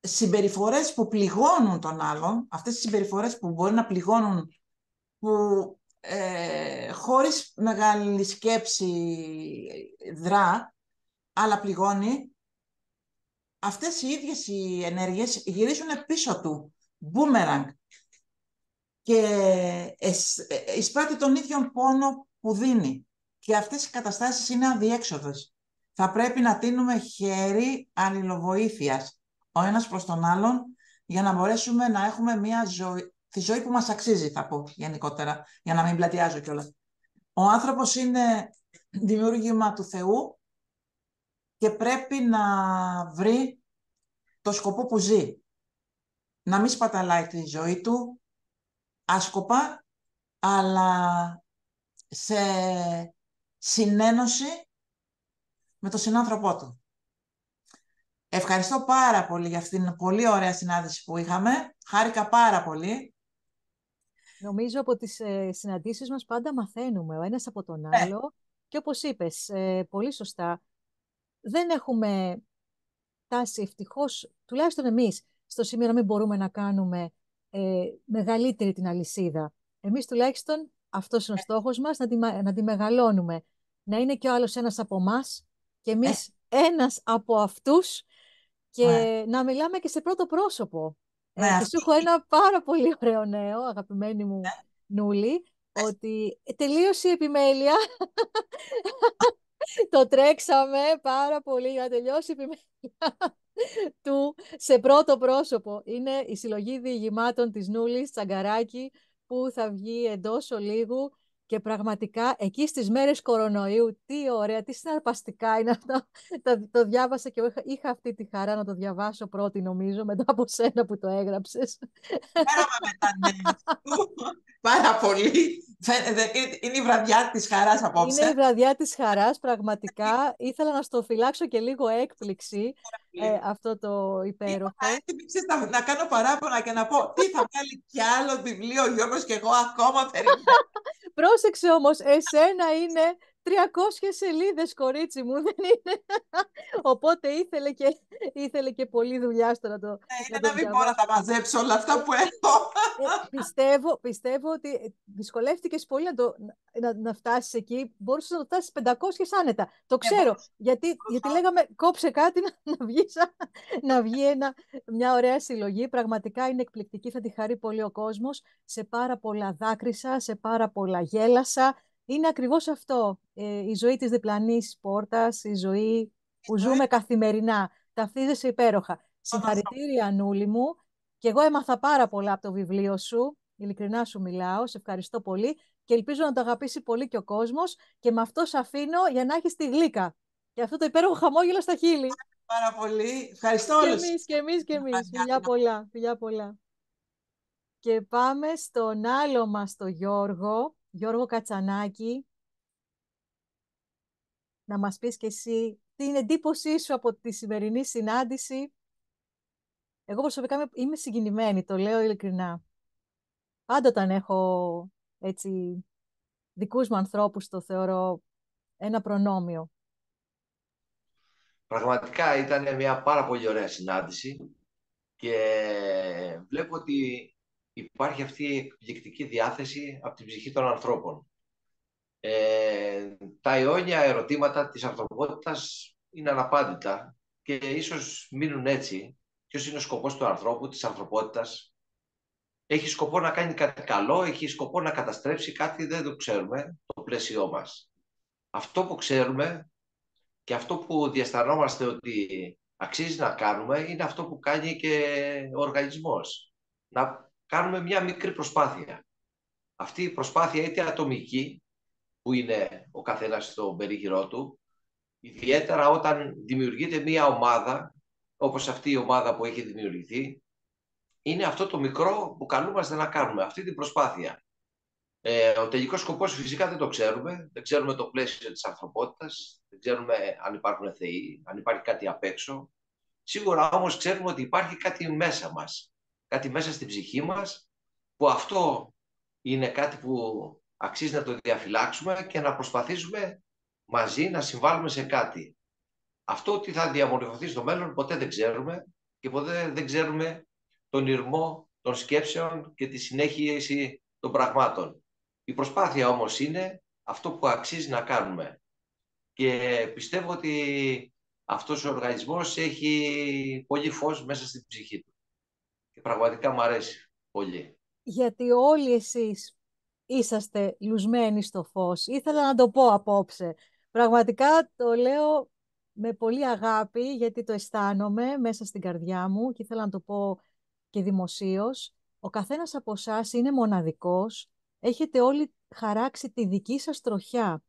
[SPEAKER 4] συμπεριφορές που πληγώνουν τον άλλον, αυτές οι συμπεριφορές που μπορεί να πληγώνουν, που ε, χωρίς μεγάλη σκέψη δρά, αλλά πληγώνει, αυτές οι ίδιες οι ενέργειες γυρίζουν πίσω του, boomerang, και ε, εισπράττει τον ίδιο πόνο που δίνει. Και αυτές οι καταστάσεις είναι αδιέξοδες θα πρέπει να τίνουμε χέρι αλληλοβοήθειας ο ένας προς τον άλλον για να μπορέσουμε να έχουμε μια ζωή, τη ζωή που μας αξίζει θα πω γενικότερα, για να μην πλατιάζω κιόλας. Ο άνθρωπος είναι δημιούργημα του Θεού και πρέπει να βρει το σκοπό που ζει. Να μην σπαταλάει τη ζωή του άσκοπα, αλλά σε συνένωση με τον συνάνθρωπό του. Ευχαριστώ πάρα πολύ για αυτήν την πολύ ωραία συνάντηση που είχαμε. Χάρηκα πάρα πολύ. Νομίζω
[SPEAKER 1] από τις ε, συναντήσεις μας πάντα μαθαίνουμε ο ένας από τον ναι. άλλο. Και όπως είπες, ε, πολύ σωστά, δεν έχουμε τάση... ευτυχώς, τουλάχιστον εμείς, στο σημείο να μην μπορούμε να κάνουμε ε, μεγαλύτερη την αλυσίδα. Εμείς τουλάχιστον αυτός είναι ο ναι. στόχος μας, να τη, μεγαλώνουμε. Να είναι και ο άλλος ένας από μας και εμείς ε. ένας από αυτούς και να μιλάμε και σε πρώτο πρόσωπο. ε, έχω ένα πάρα πολύ ωραίο νέο, αγαπημένη μου ε. Νούλη, ε. ότι τελείωσε η επιμέλεια. Το τρέξαμε πάρα πολύ για να τελειώσει η επιμέλεια του σε πρώτο πρόσωπο. Είναι η συλλογή διηγημάτων της Νούλης Τσαγκαράκη που θα βγει εντός ολίγου και πραγματικά εκεί στις μέρες κορονοϊού, τι ωραία, τι συναρπαστικά είναι αυτά. το, το διάβασα και είχα, είχα, αυτή τη χαρά να το διαβάσω πρώτη νομίζω, μετά από σένα που το έγραψες.
[SPEAKER 4] Ναι. Πάρα πολύ. Ε, είναι η βραδιά της χαράς απόψε. Είναι η
[SPEAKER 1] βραδιά της χαράς, πραγματικά. Ήθελα να στο φυλάξω και λίγο έκπληξη. Ε, ε, αυτό το υπέροχο.
[SPEAKER 4] έτσι, να κάνω παράπονα και να πω τι θα βγάλει κι άλλο βιβλίο Γιώργος και εγώ ακόμα περιμένω.
[SPEAKER 1] Πρόσεξε όμως, εσένα είναι 300 σελίδες κορίτσι μου δεν είναι. Οπότε ήθελε και, ήθελε και πολλή δουλειά στο να
[SPEAKER 4] το ναι, Είναι να, μην μπορώ να τα μαζέψω όλα αυτά που ε,
[SPEAKER 1] έχω. Ε, πιστεύω, πιστεύω ότι δυσκολεύτηκες πολύ να, να, να φτάσεις εκεί. Μπορούσες να το φτάσεις 500 άνετα. Το ε, ξέρω. γιατί, γιατί λέγαμε κόψε κάτι να, να βγεις μια ωραία συλλογή. Πραγματικά είναι εκπληκτική. Θα τη χαρεί πολύ ο κόσμος. Σε πάρα πολλά δάκρυσα, σε πάρα πολλά γέλασα είναι ακριβώς αυτό. Ε, η ζωή της διπλανής πόρτας, η ζωή που ζούμε καθημερινά. Ταυτίζεσαι υπέροχα. Συγχαρητήρια, Νούλη μου. Και εγώ έμαθα πάρα πολλά από το βιβλίο σου. Ειλικρινά σου μιλάω. Σε ευχαριστώ πολύ. Και ελπίζω να το αγαπήσει πολύ και ο κόσμος. Και με αυτό σε αφήνω για να έχεις τη γλύκα. Και αυτό το υπέροχο χαμόγελο στα χείλη.
[SPEAKER 4] Πάρα πολύ. Ευχαριστώ όλους. Και εμείς,
[SPEAKER 1] και εμείς, και Φιλιά πολλά, φιλιά πολλά. Και πάμε στον άλλο μας, τον Γιώργο. Γιώργο Κατσανάκη, να μας πεις και εσύ την εντύπωσή σου από τη σημερινή συνάντηση. Εγώ προσωπικά είμαι συγκινημένη, το λέω ειλικρινά. Πάντα όταν έχω έτσι, δικούς μου ανθρώπους το θεωρώ ένα προνόμιο.
[SPEAKER 5] Πραγματικά ήταν μια πάρα πολύ ωραία συνάντηση και βλέπω ότι υπάρχει αυτή η εκπληκτική διάθεση από την ψυχή των ανθρώπων. Ε, τα αιώνια ερωτήματα της ανθρωπότητας είναι αναπάντητα και ίσως μείνουν έτσι. Ποιος είναι ο σκοπός του ανθρώπου, της ανθρωπότητας. Έχει σκοπό να κάνει κάτι καλό, έχει σκοπό να καταστρέψει κάτι, δεν το ξέρουμε, το πλαίσιό μας. Αυτό που ξέρουμε και αυτό που διασταρνόμαστε ότι αξίζει να κάνουμε είναι αυτό που κάνει και ο οργανισμός. Να κάνουμε μια μικρή προσπάθεια. Αυτή η προσπάθεια είτε ατομική, που είναι ο καθένας στο περίγυρό του, ιδιαίτερα όταν δημιουργείται μια ομάδα, όπως αυτή η ομάδα που έχει δημιουργηθεί, είναι αυτό το μικρό που καλούμαστε να κάνουμε, αυτή την προσπάθεια. Ε, ο τελικός σκοπός φυσικά δεν το ξέρουμε, δεν ξέρουμε το πλαίσιο της ανθρωπότητας, δεν ξέρουμε αν υπάρχουν θεοί, αν υπάρχει κάτι απ' έξω. Σίγουρα όμως ξέρουμε ότι υπάρχει κάτι μέσα μας κάτι μέσα στην ψυχή μας, που αυτό είναι κάτι που αξίζει να το διαφυλάξουμε και να προσπαθήσουμε μαζί να συμβάλλουμε σε κάτι. Αυτό τι θα διαμορφωθεί στο μέλλον ποτέ δεν ξέρουμε και ποτέ δεν ξέρουμε τον ηρμό των σκέψεων και τη συνέχιση των πραγμάτων. Η προσπάθεια όμως είναι αυτό που αξίζει να κάνουμε. Και πιστεύω ότι αυτός ο οργανισμός έχει πολύ φως μέσα στην ψυχή του πραγματικά μου αρέσει πολύ.
[SPEAKER 1] Γιατί όλοι εσείς είσαστε λουσμένοι στο φως. Ήθελα να το πω απόψε. Πραγματικά το λέω με πολύ αγάπη, γιατί το αισθάνομαι μέσα στην καρδιά μου και ήθελα να το πω και δημοσίως. Ο καθένας από εσάς είναι μοναδικός. Έχετε όλοι χαράξει τη δική σας τροχιά.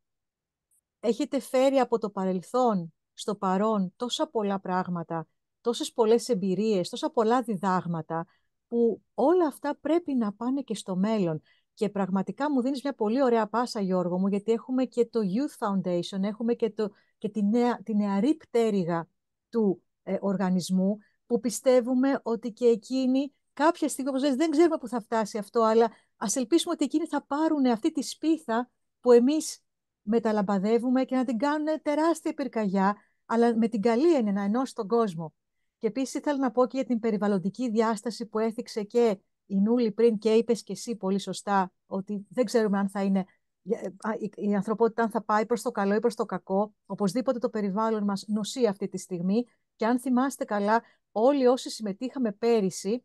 [SPEAKER 1] Έχετε φέρει από το παρελθόν στο παρόν τόσα πολλά πράγματα τόσες πολλές εμπειρίες, τόσα πολλά διδάγματα, που όλα αυτά πρέπει να πάνε και στο μέλλον. Και πραγματικά μου δίνεις μια πολύ ωραία πάσα, Γιώργο μου, γιατί έχουμε και το Youth Foundation, έχουμε και, το, και τη, νέα, τη νεαρή πτέρυγα του ε, οργανισμού, που πιστεύουμε ότι και εκείνοι κάποια στιγμή, όπως δεν ξέρουμε που θα φτάσει αυτό, αλλά ας ελπίσουμε ότι εκείνοι θα πάρουν αυτή τη σπίθα που εμείς μεταλαμπαδεύουμε και να την κάνουν τεράστια πυρκαγιά, αλλά με την καλή έννοια να ενώσει τον κόσμο. Και επίσης ήθελα να πω και για την περιβαλλοντική διάσταση που έθιξε και η Νούλη πριν και είπες και εσύ πολύ σωστά ότι δεν ξέρουμε αν θα είναι ε, η ανθρωπότητα αν θα πάει προς το καλό ή προς το κακό. Οπωσδήποτε το περιβάλλον μας νοσεί αυτή τη στιγμή και αν θυμάστε καλά όλοι όσοι συμμετείχαμε πέρυσι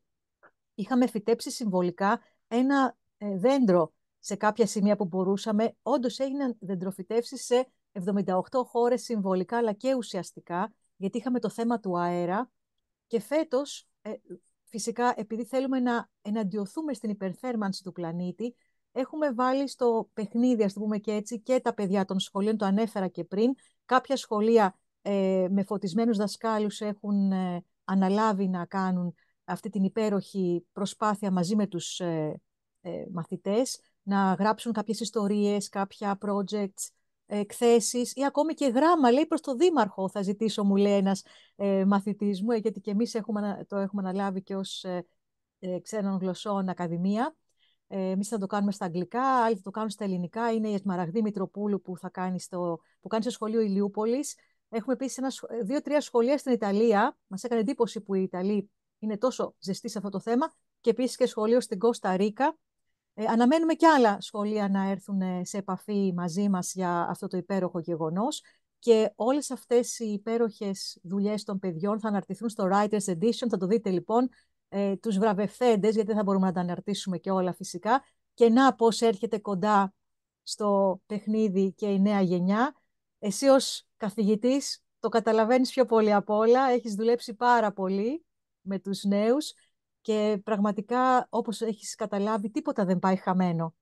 [SPEAKER 1] είχαμε φυτέψει συμβολικά ένα ε, δέντρο σε κάποια σημεία που μπορούσαμε. Όντως έγιναν δεντροφυτεύσεις σε 78 χώρες συμβολικά αλλά και ουσιαστικά γιατί είχαμε το θέμα του αέρα και φέτος, ε, φυσικά επειδή θέλουμε να εναντιωθούμε στην υπερθέρμανση του πλανήτη, έχουμε βάλει στο παιχνίδι, ας το πούμε και έτσι, και τα παιδιά των σχολείων, το ανέφερα και πριν. Κάποια σχολεία ε, με φωτισμένους δασκάλους έχουν ε, αναλάβει να κάνουν αυτή την υπέροχη προσπάθεια μαζί με τους μαθητές, να γράψουν κάποιες ιστορίες, κάποια projects, εκθέσεις ή ακόμη και γράμμα, λέει, προς το Δήμαρχο θα ζητήσω, μου λέει ένας ε, μαθητής μου, ε, γιατί και εμείς έχουμε, το έχουμε αναλάβει και ως ε, ε, ξένων γλωσσών Ακαδημία. Ε, εμείς θα το κάνουμε στα αγγλικά, άλλοι θα το κάνουν στα ελληνικά. Είναι η Εσμαραγδή Μητροπούλου που, θα κάνει στο, που κάνει στο σχολείο Ηλιούπολης. Έχουμε επίσης δύο-τρία σχολεία στην Ιταλία. Μας έκανε εντύπωση που οι Ιταλοί είναι τόσο ζεστοί σε αυτό το θέμα. Και επίσης και σχολείο στην Κώστα Ρίκα, ε, αναμένουμε και άλλα σχολεία να έρθουν ε, σε επαφή μαζί μας για αυτό το υπέροχο γεγονός και όλες αυτές οι υπέροχες δουλειές των παιδιών θα αναρτηθούν στο Writers Edition, θα το δείτε λοιπόν, ε, τους βραβευθέντες, γιατί θα μπορούμε να τα αναρτήσουμε και όλα φυσικά, και να πώς έρχεται κοντά στο παιχνίδι και η νέα γενιά. Εσύ ως καθηγητής το καταλαβαίνεις πιο πολύ απ' όλα, έχεις δουλέψει πάρα πολύ με τους νέους και πραγματικά, όπως έχεις καταλάβει, τίποτα δεν πάει χαμένο.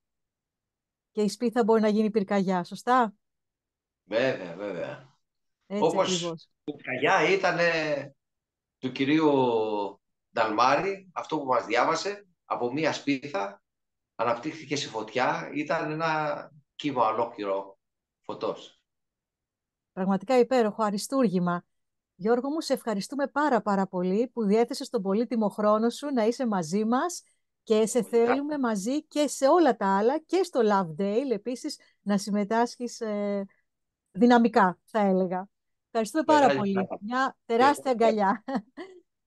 [SPEAKER 1] Και η σπίθα μπορεί να γίνει πυρκαγιά, σωστά?
[SPEAKER 5] Βέβαια, βέβαια. Όπω όπως η πυρκαγιά ήταν του κυρίου Νταλμάρη, αυτό που μας διάβασε, από μία σπίθα αναπτύχθηκε σε φωτιά, ήταν ένα κύμα ολόκληρο φωτός.
[SPEAKER 1] Πραγματικά υπέροχο, αριστούργημα. Γιώργο μου, σε ευχαριστούμε πάρα πάρα πολύ που διέθεσες τον πολύτιμο χρόνο σου να είσαι μαζί μας και σε θέλουμε μαζί και σε όλα τα άλλα και στο Love Day επίσης να συμμετάσχεις ε, δυναμικά θα έλεγα. Ευχαριστούμε πάρα πολύ. Μια τεράστια αγκαλιά.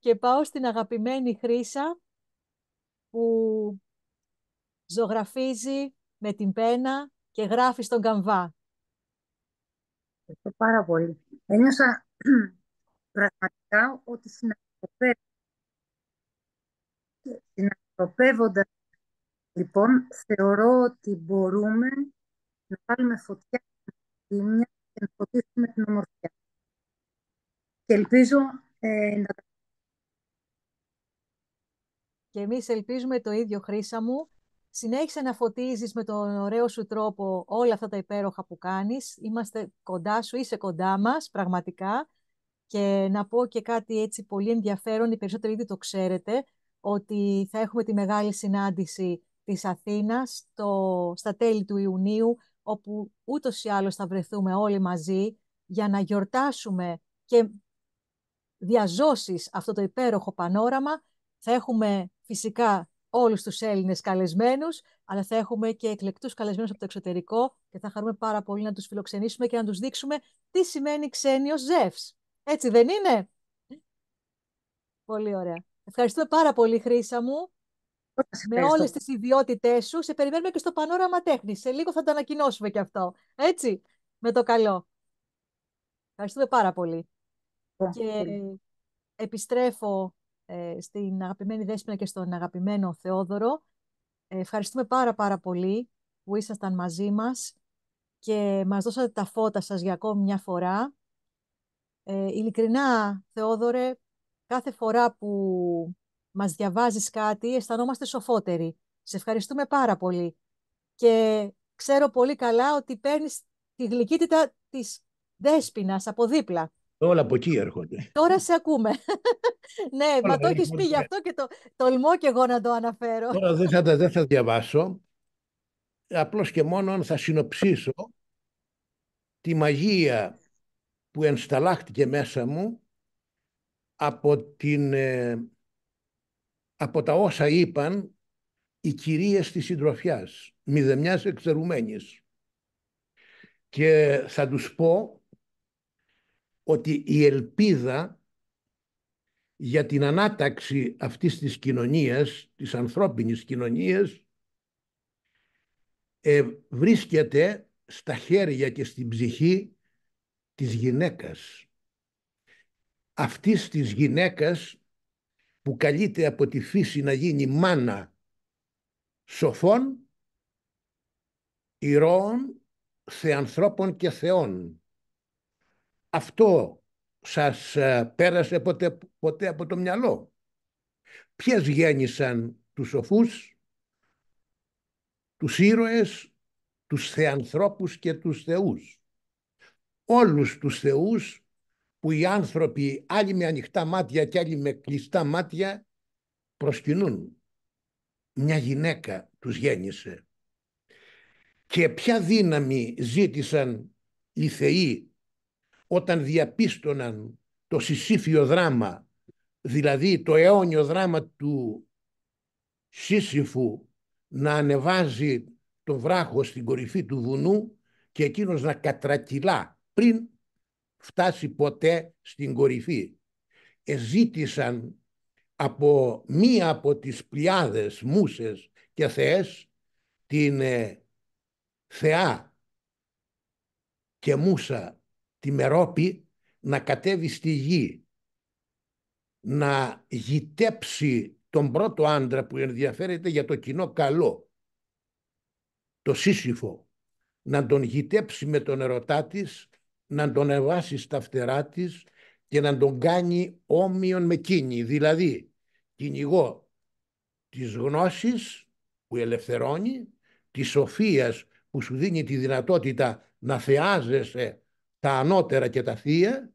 [SPEAKER 1] και πάω στην αγαπημένη Χρύσα που ζωγραφίζει με την πένα και γράφει στον καμβά.
[SPEAKER 6] Ευχαριστώ πάρα πολύ. Ένιωσα
[SPEAKER 1] πραγματικά ότι
[SPEAKER 6] συνανθρωπεύοντας λοιπόν θεωρώ ότι μπορούμε να βάλουμε φωτιά στην και να φωτίσουμε την ομορφιά. Και ελπίζω ε, να τα
[SPEAKER 1] και εμείς ελπίζουμε το ίδιο, Χρύσα μου. Συνέχισε να φωτίζεις με τον ωραίο σου τρόπο όλα αυτά τα υπέροχα που κάνεις. Είμαστε κοντά σου, είσαι κοντά μας, πραγματικά. Και να πω και κάτι έτσι πολύ ενδιαφέρον, οι περισσότεροι ήδη το ξέρετε, ότι θα έχουμε τη μεγάλη συνάντηση της Αθήνας το, στα τέλη του Ιουνίου, όπου ούτως ή άλλως θα βρεθούμε όλοι μαζί για να γιορτάσουμε και διαζώσεις αυτό το υπέροχο πανόραμα. Θα έχουμε φυσικά όλους τους Έλληνες καλεσμένους, αλλά θα έχουμε και εκλεκτούς καλεσμένους από το εξωτερικό και θα χαρούμε πάρα πολύ να τους φιλοξενήσουμε και να τους δείξουμε τι σημαίνει ξένιος ζεύς. Έτσι δεν είναι. Πολύ ωραία. Ευχαριστούμε πάρα πολύ, χρήσα μου. Με όλες τις ιδιότητές σου. Σε περιμένουμε και στο πανόραμα τέχνης. Σε λίγο θα το ανακοινώσουμε και αυτό. Έτσι, με το καλό. Ευχαριστούμε πάρα πολύ. Και επιστρέφω ε, στην αγαπημένη Δέσποινα και στον αγαπημένο Θεόδωρο. Ε, ευχαριστούμε πάρα πάρα πολύ που ήσασταν μαζί μας και μας δώσατε τα φώτα σας για ακόμη μια φορά. Ε, ειλικρινά, Θεόδωρε, κάθε φορά που μας διαβάζεις κάτι, αισθανόμαστε σοφότεροι. Σε ευχαριστούμε πάρα πολύ. Και ξέρω πολύ καλά ότι παίρνεις τη γλυκύτητα της δέσποινας από δίπλα.
[SPEAKER 3] Όλα από εκεί έρχονται.
[SPEAKER 1] Τώρα σε ακούμε. ναι, μα το έχεις πει γι' ναι. αυτό και το τολμώ και εγώ να το αναφέρω. Τώρα
[SPEAKER 3] δεν θα, δεν θα διαβάσω. Απλώς και μόνο θα συνοψίσω τη μαγεία που ενσταλάχτηκε μέσα μου από, την, ε, από τα όσα είπαν οι κυρίες της συντροφιάς, μηδεμιάς εξερουμένης. Και θα τους πω ότι η ελπίδα για την ανάταξη αυτής της κοινωνίας, της ανθρώπινης κοινωνίας, ε, βρίσκεται στα χέρια και στην ψυχή της γυναίκας. Αυτής της γυναίκας που καλείται από τη φύση να γίνει μάνα σοφών, ηρώων, θεανθρώπων και θεών. Αυτό σας ε, πέρασε ποτέ, από το μυαλό. Ποιες γέννησαν τους σοφούς, τους ήρωες, τους θεανθρώπους και τους θεούς όλους τους θεούς που οι άνθρωποι άλλοι με ανοιχτά μάτια και άλλοι με κλειστά μάτια προσκυνούν. Μια γυναίκα τους γέννησε. Και ποια δύναμη ζήτησαν οι θεοί όταν διαπίστωναν το συσύφιο δράμα, δηλαδή το αιώνιο δράμα του σύσυφου να ανεβάζει το βράχο στην κορυφή του βουνού και εκείνος να κατρακυλά πριν φτάσει ποτέ στην κορυφή. Εζήτησαν από μία από τις πλιάδες μουσες και θεές την ε, θεά και μουσα τη Μερόπη να κατέβει στη γη να γητέψει τον πρώτο άντρα που ενδιαφέρεται για το κοινό καλό το Σύσυφο να τον γητέψει με τον ερωτά της να τον εβάσεις στα φτερά της και να τον κάνει όμοιον με εκείνη. Δηλαδή, κυνηγό της γνώσης που ελευθερώνει, της σοφίας που σου δίνει τη δυνατότητα να θεάζεσαι τα ανώτερα και τα θεία,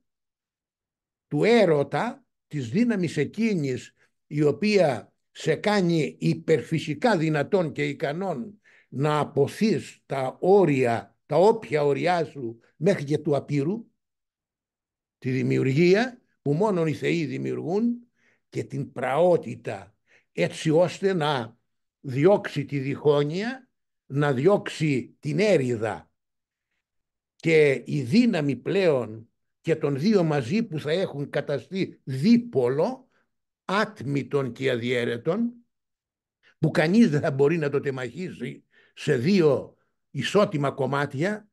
[SPEAKER 3] του έρωτα, της δύναμης εκείνης η οποία σε κάνει υπερφυσικά δυνατόν και ικανόν να αποθείς τα όρια τα όποια ωριά σου μέχρι και του απείρου, τη δημιουργία που μόνο οι θεοί δημιουργούν και την πραότητα έτσι ώστε να διώξει τη διχόνοια, να διώξει την έρηδα και η δύναμη πλέον και των δύο μαζί που θα έχουν καταστεί δίπολο άτμητων και αδιέρετων που κανείς δεν θα μπορεί να το τεμαχίσει σε δύο ισότιμα κομμάτια,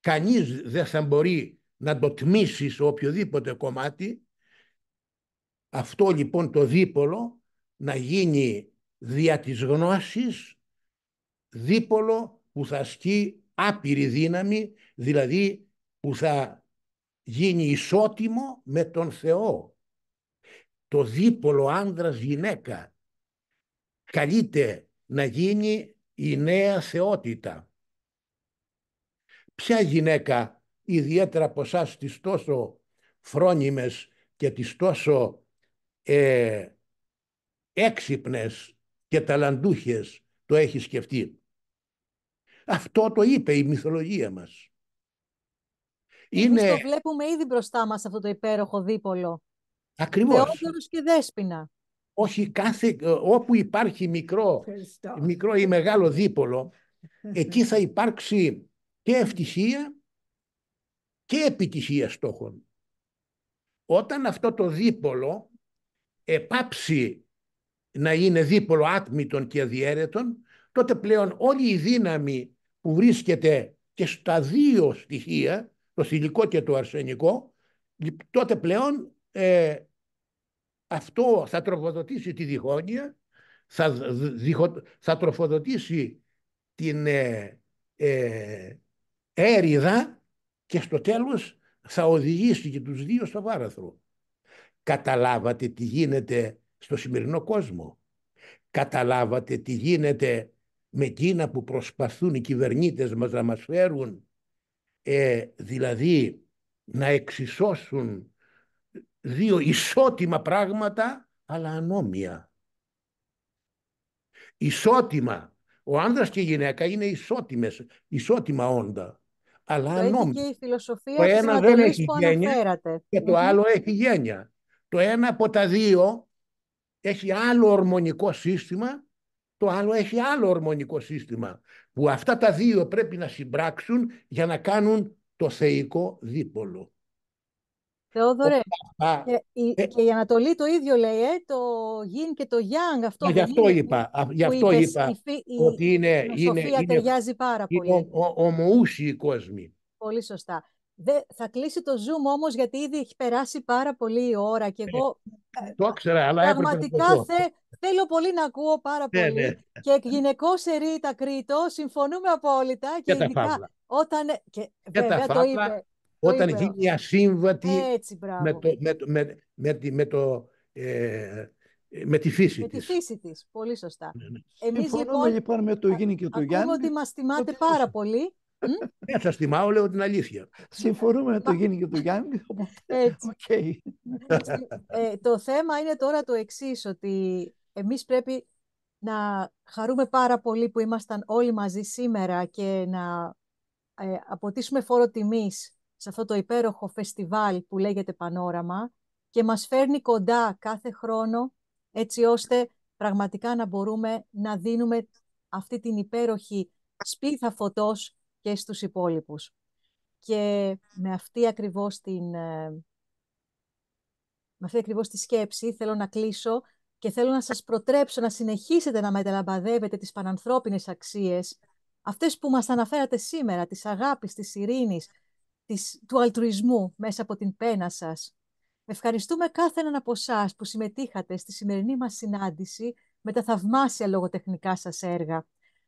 [SPEAKER 3] κανείς δεν θα μπορεί να το τμήσει σε οποιοδήποτε κομμάτι. Αυτό λοιπόν το δίπολο να γίνει δια της γνώσης δίπολο που θα ασκεί άπειρη δύναμη, δηλαδή που θα γίνει ισότιμο με τον Θεό. Το δίπολο άνδρας-γυναίκα καλείται να γίνει η νέα θεότητα ποια γυναίκα ιδιαίτερα από εσάς τις τόσο φρόνιμες και τις τόσο ε, έξυπνες και ταλαντούχες το έχεις σκεφτεί. Αυτό το είπε η μυθολογία μας. Είναι... το
[SPEAKER 1] βλέπουμε ήδη μπροστά μας αυτό το υπέροχο δίπολο.
[SPEAKER 3] Ακριβώς. Δεόντορος
[SPEAKER 1] και δέσποινα.
[SPEAKER 3] Όχι, κάθε, όπου υπάρχει μικρό, μικρό ή μεγάλο δίπολο, εκεί θα υπάρξει και ευτυχία και επιτυχία στόχων. Όταν αυτό το δίπολο επάψει να είναι δίπολο άτμητων και αδιέρετων, τότε πλέον όλη η δύναμη που βρίσκεται και στα δύο στοιχεία, το θηλυκό και το αρσενικό, τότε πλέον ε, αυτό θα τροφοδοτήσει τη διχόνοια, θα, θα τροφοδοτήσει την, ε, ε έριδα και στο τέλος θα οδηγήσει και τους δύο στο βάραθρο. Καταλάβατε τι γίνεται στο σημερινό κόσμο. Καταλάβατε τι γίνεται με εκείνα που προσπαθούν οι κυβερνήτες μας να μας φέρουν ε, δηλαδή να εξισώσουν δύο ισότιμα πράγματα αλλά ανώμια. Ισότιμα. Ο άνδρας και η γυναίκα είναι ισότιμες, ισότιμα όντα. Αλλά ανώμη.
[SPEAKER 1] η φιλοσοφία το ένα δεν έχει γένεια
[SPEAKER 3] και το άλλο έχει γένεια. Το ένα από τα δύο έχει άλλο ορμονικό σύστημα, το άλλο έχει άλλο ορμονικό σύστημα. Που αυτά τα δύο πρέπει να συμπράξουν για να κάνουν το θεϊκό δίπολο. Θεόδωρε, ε,
[SPEAKER 1] ε, και, ε, η Ανατολή το ίδιο λέει, ε, το γιν και το γιάνγκ. Αυτό γι' αυτό είπα,
[SPEAKER 3] γι αυτό είπα η, ότι είναι, η είναι, ταιριάζει πάρα πολύ. Ο, ο, κόσμοι.
[SPEAKER 1] Πολύ σωστά. Δε, θα κλείσει το Zoom όμως γιατί ήδη έχει περάσει πάρα πολύ η ώρα και εγώ
[SPEAKER 3] το ξέρα, αλλά πραγματικά
[SPEAKER 1] θέλω πολύ να ακούω πάρα ναι, πολύ ναι. και γυναικό σε ρίτα Κρήτο, συμφωνούμε απόλυτα και, και ειδικά, όταν και, βέβαια, τα το είπε όταν γίνει
[SPEAKER 3] ασύμβατη Έτσι, με, με, με, με, τη, με, το, ε, με τη φύση με της. Με
[SPEAKER 1] της φύση της, πολύ σωστά. Ναι, ναι. Εμείς λοιπόν, λοιπόν
[SPEAKER 7] με το Γίνη και το Γιάννη. Ακούω
[SPEAKER 1] ότι μας θυμάται πάρα πολύ. Ναι,
[SPEAKER 3] σας θυμάω, λέω την αλήθεια. Συμφωνούμε με το Γίνη και του Γιάννη. Έτσι. Okay.
[SPEAKER 1] Ε, το θέμα είναι τώρα το εξής, ότι εμείς πρέπει να χαρούμε πάρα πολύ που ήμασταν όλοι μαζί σήμερα και να ε, αποτίσουμε φόρο τιμής σε αυτό το υπέροχο φεστιβάλ που λέγεται Πανόραμα και μας φέρνει κοντά κάθε χρόνο έτσι ώστε πραγματικά να μπορούμε να δίνουμε αυτή την υπέροχη σπίθα φωτός και στους υπόλοιπους. Και με αυτή ακριβώς την, ε, με αυτή ακριβώς τη σκέψη θέλω να κλείσω και θέλω να σας προτρέψω να συνεχίσετε να μεταλαμπαδεύετε τις πανανθρώπινες αξίες, αυτές που μας αναφέρατε σήμερα, της αγάπης, της ειρήνης, της, του αλτρουισμού μέσα από την πένα σας. Ευχαριστούμε κάθε έναν από εσάς που συμμετείχατε στη σημερινή μας συνάντηση με τα θαυμάσια λογοτεχνικά σας έργα.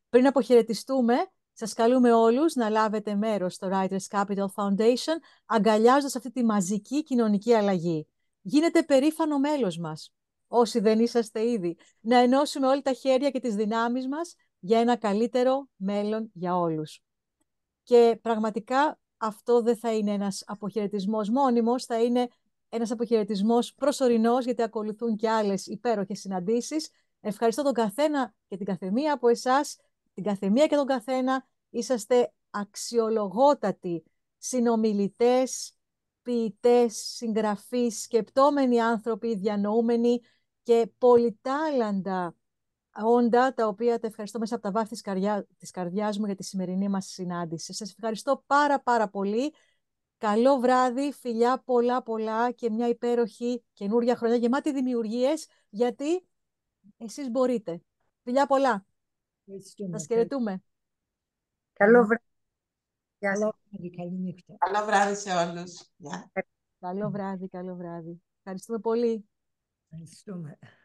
[SPEAKER 1] Πριν αποχαιρετιστούμε, σας καλούμε όλους να λάβετε μέρος στο Writers Capital Foundation, αγκαλιάζοντας αυτή τη μαζική κοινωνική αλλαγή. Γίνετε περήφανο μέλος μας, όσοι δεν είσαστε ήδη, να ενώσουμε όλοι τα χέρια και τις δυνάμεις μας για ένα καλύτερο μέλλον για όλους. Και πραγματικά αυτό δεν θα είναι ένας αποχαιρετισμός μόνιμος, θα είναι ένας αποχαιρετισμός προσωρινός, γιατί ακολουθούν και άλλες υπέροχες συναντήσεις. Ευχαριστώ τον καθένα και την καθεμία από εσάς, την καθεμία και τον καθένα. Είσαστε αξιολογότατοι συνομιλητές, ποιητές, συγγραφείς, σκεπτόμενοι άνθρωποι, διανοούμενοι και πολυτάλαντα όντα τα οποία τα ευχαριστώ μέσα από τα βάθη της, καρδιά, καρδιάς μου για τη σημερινή μας συνάντηση. Σας ευχαριστώ πάρα πάρα πολύ. Καλό βράδυ, φιλιά πολλά πολλά και μια υπέροχη καινούργια χρονιά γεμάτη δημιουργίες γιατί εσείς μπορείτε. Φιλιά πολλά. Σας χαιρετούμε. Καλό βράδυ. Καλό βράδυ, καλό βράδυ σε όλους. Καλό βράδυ, καλό βράδυ. Ευχαριστούμε πολύ. Ευχαριστούμε.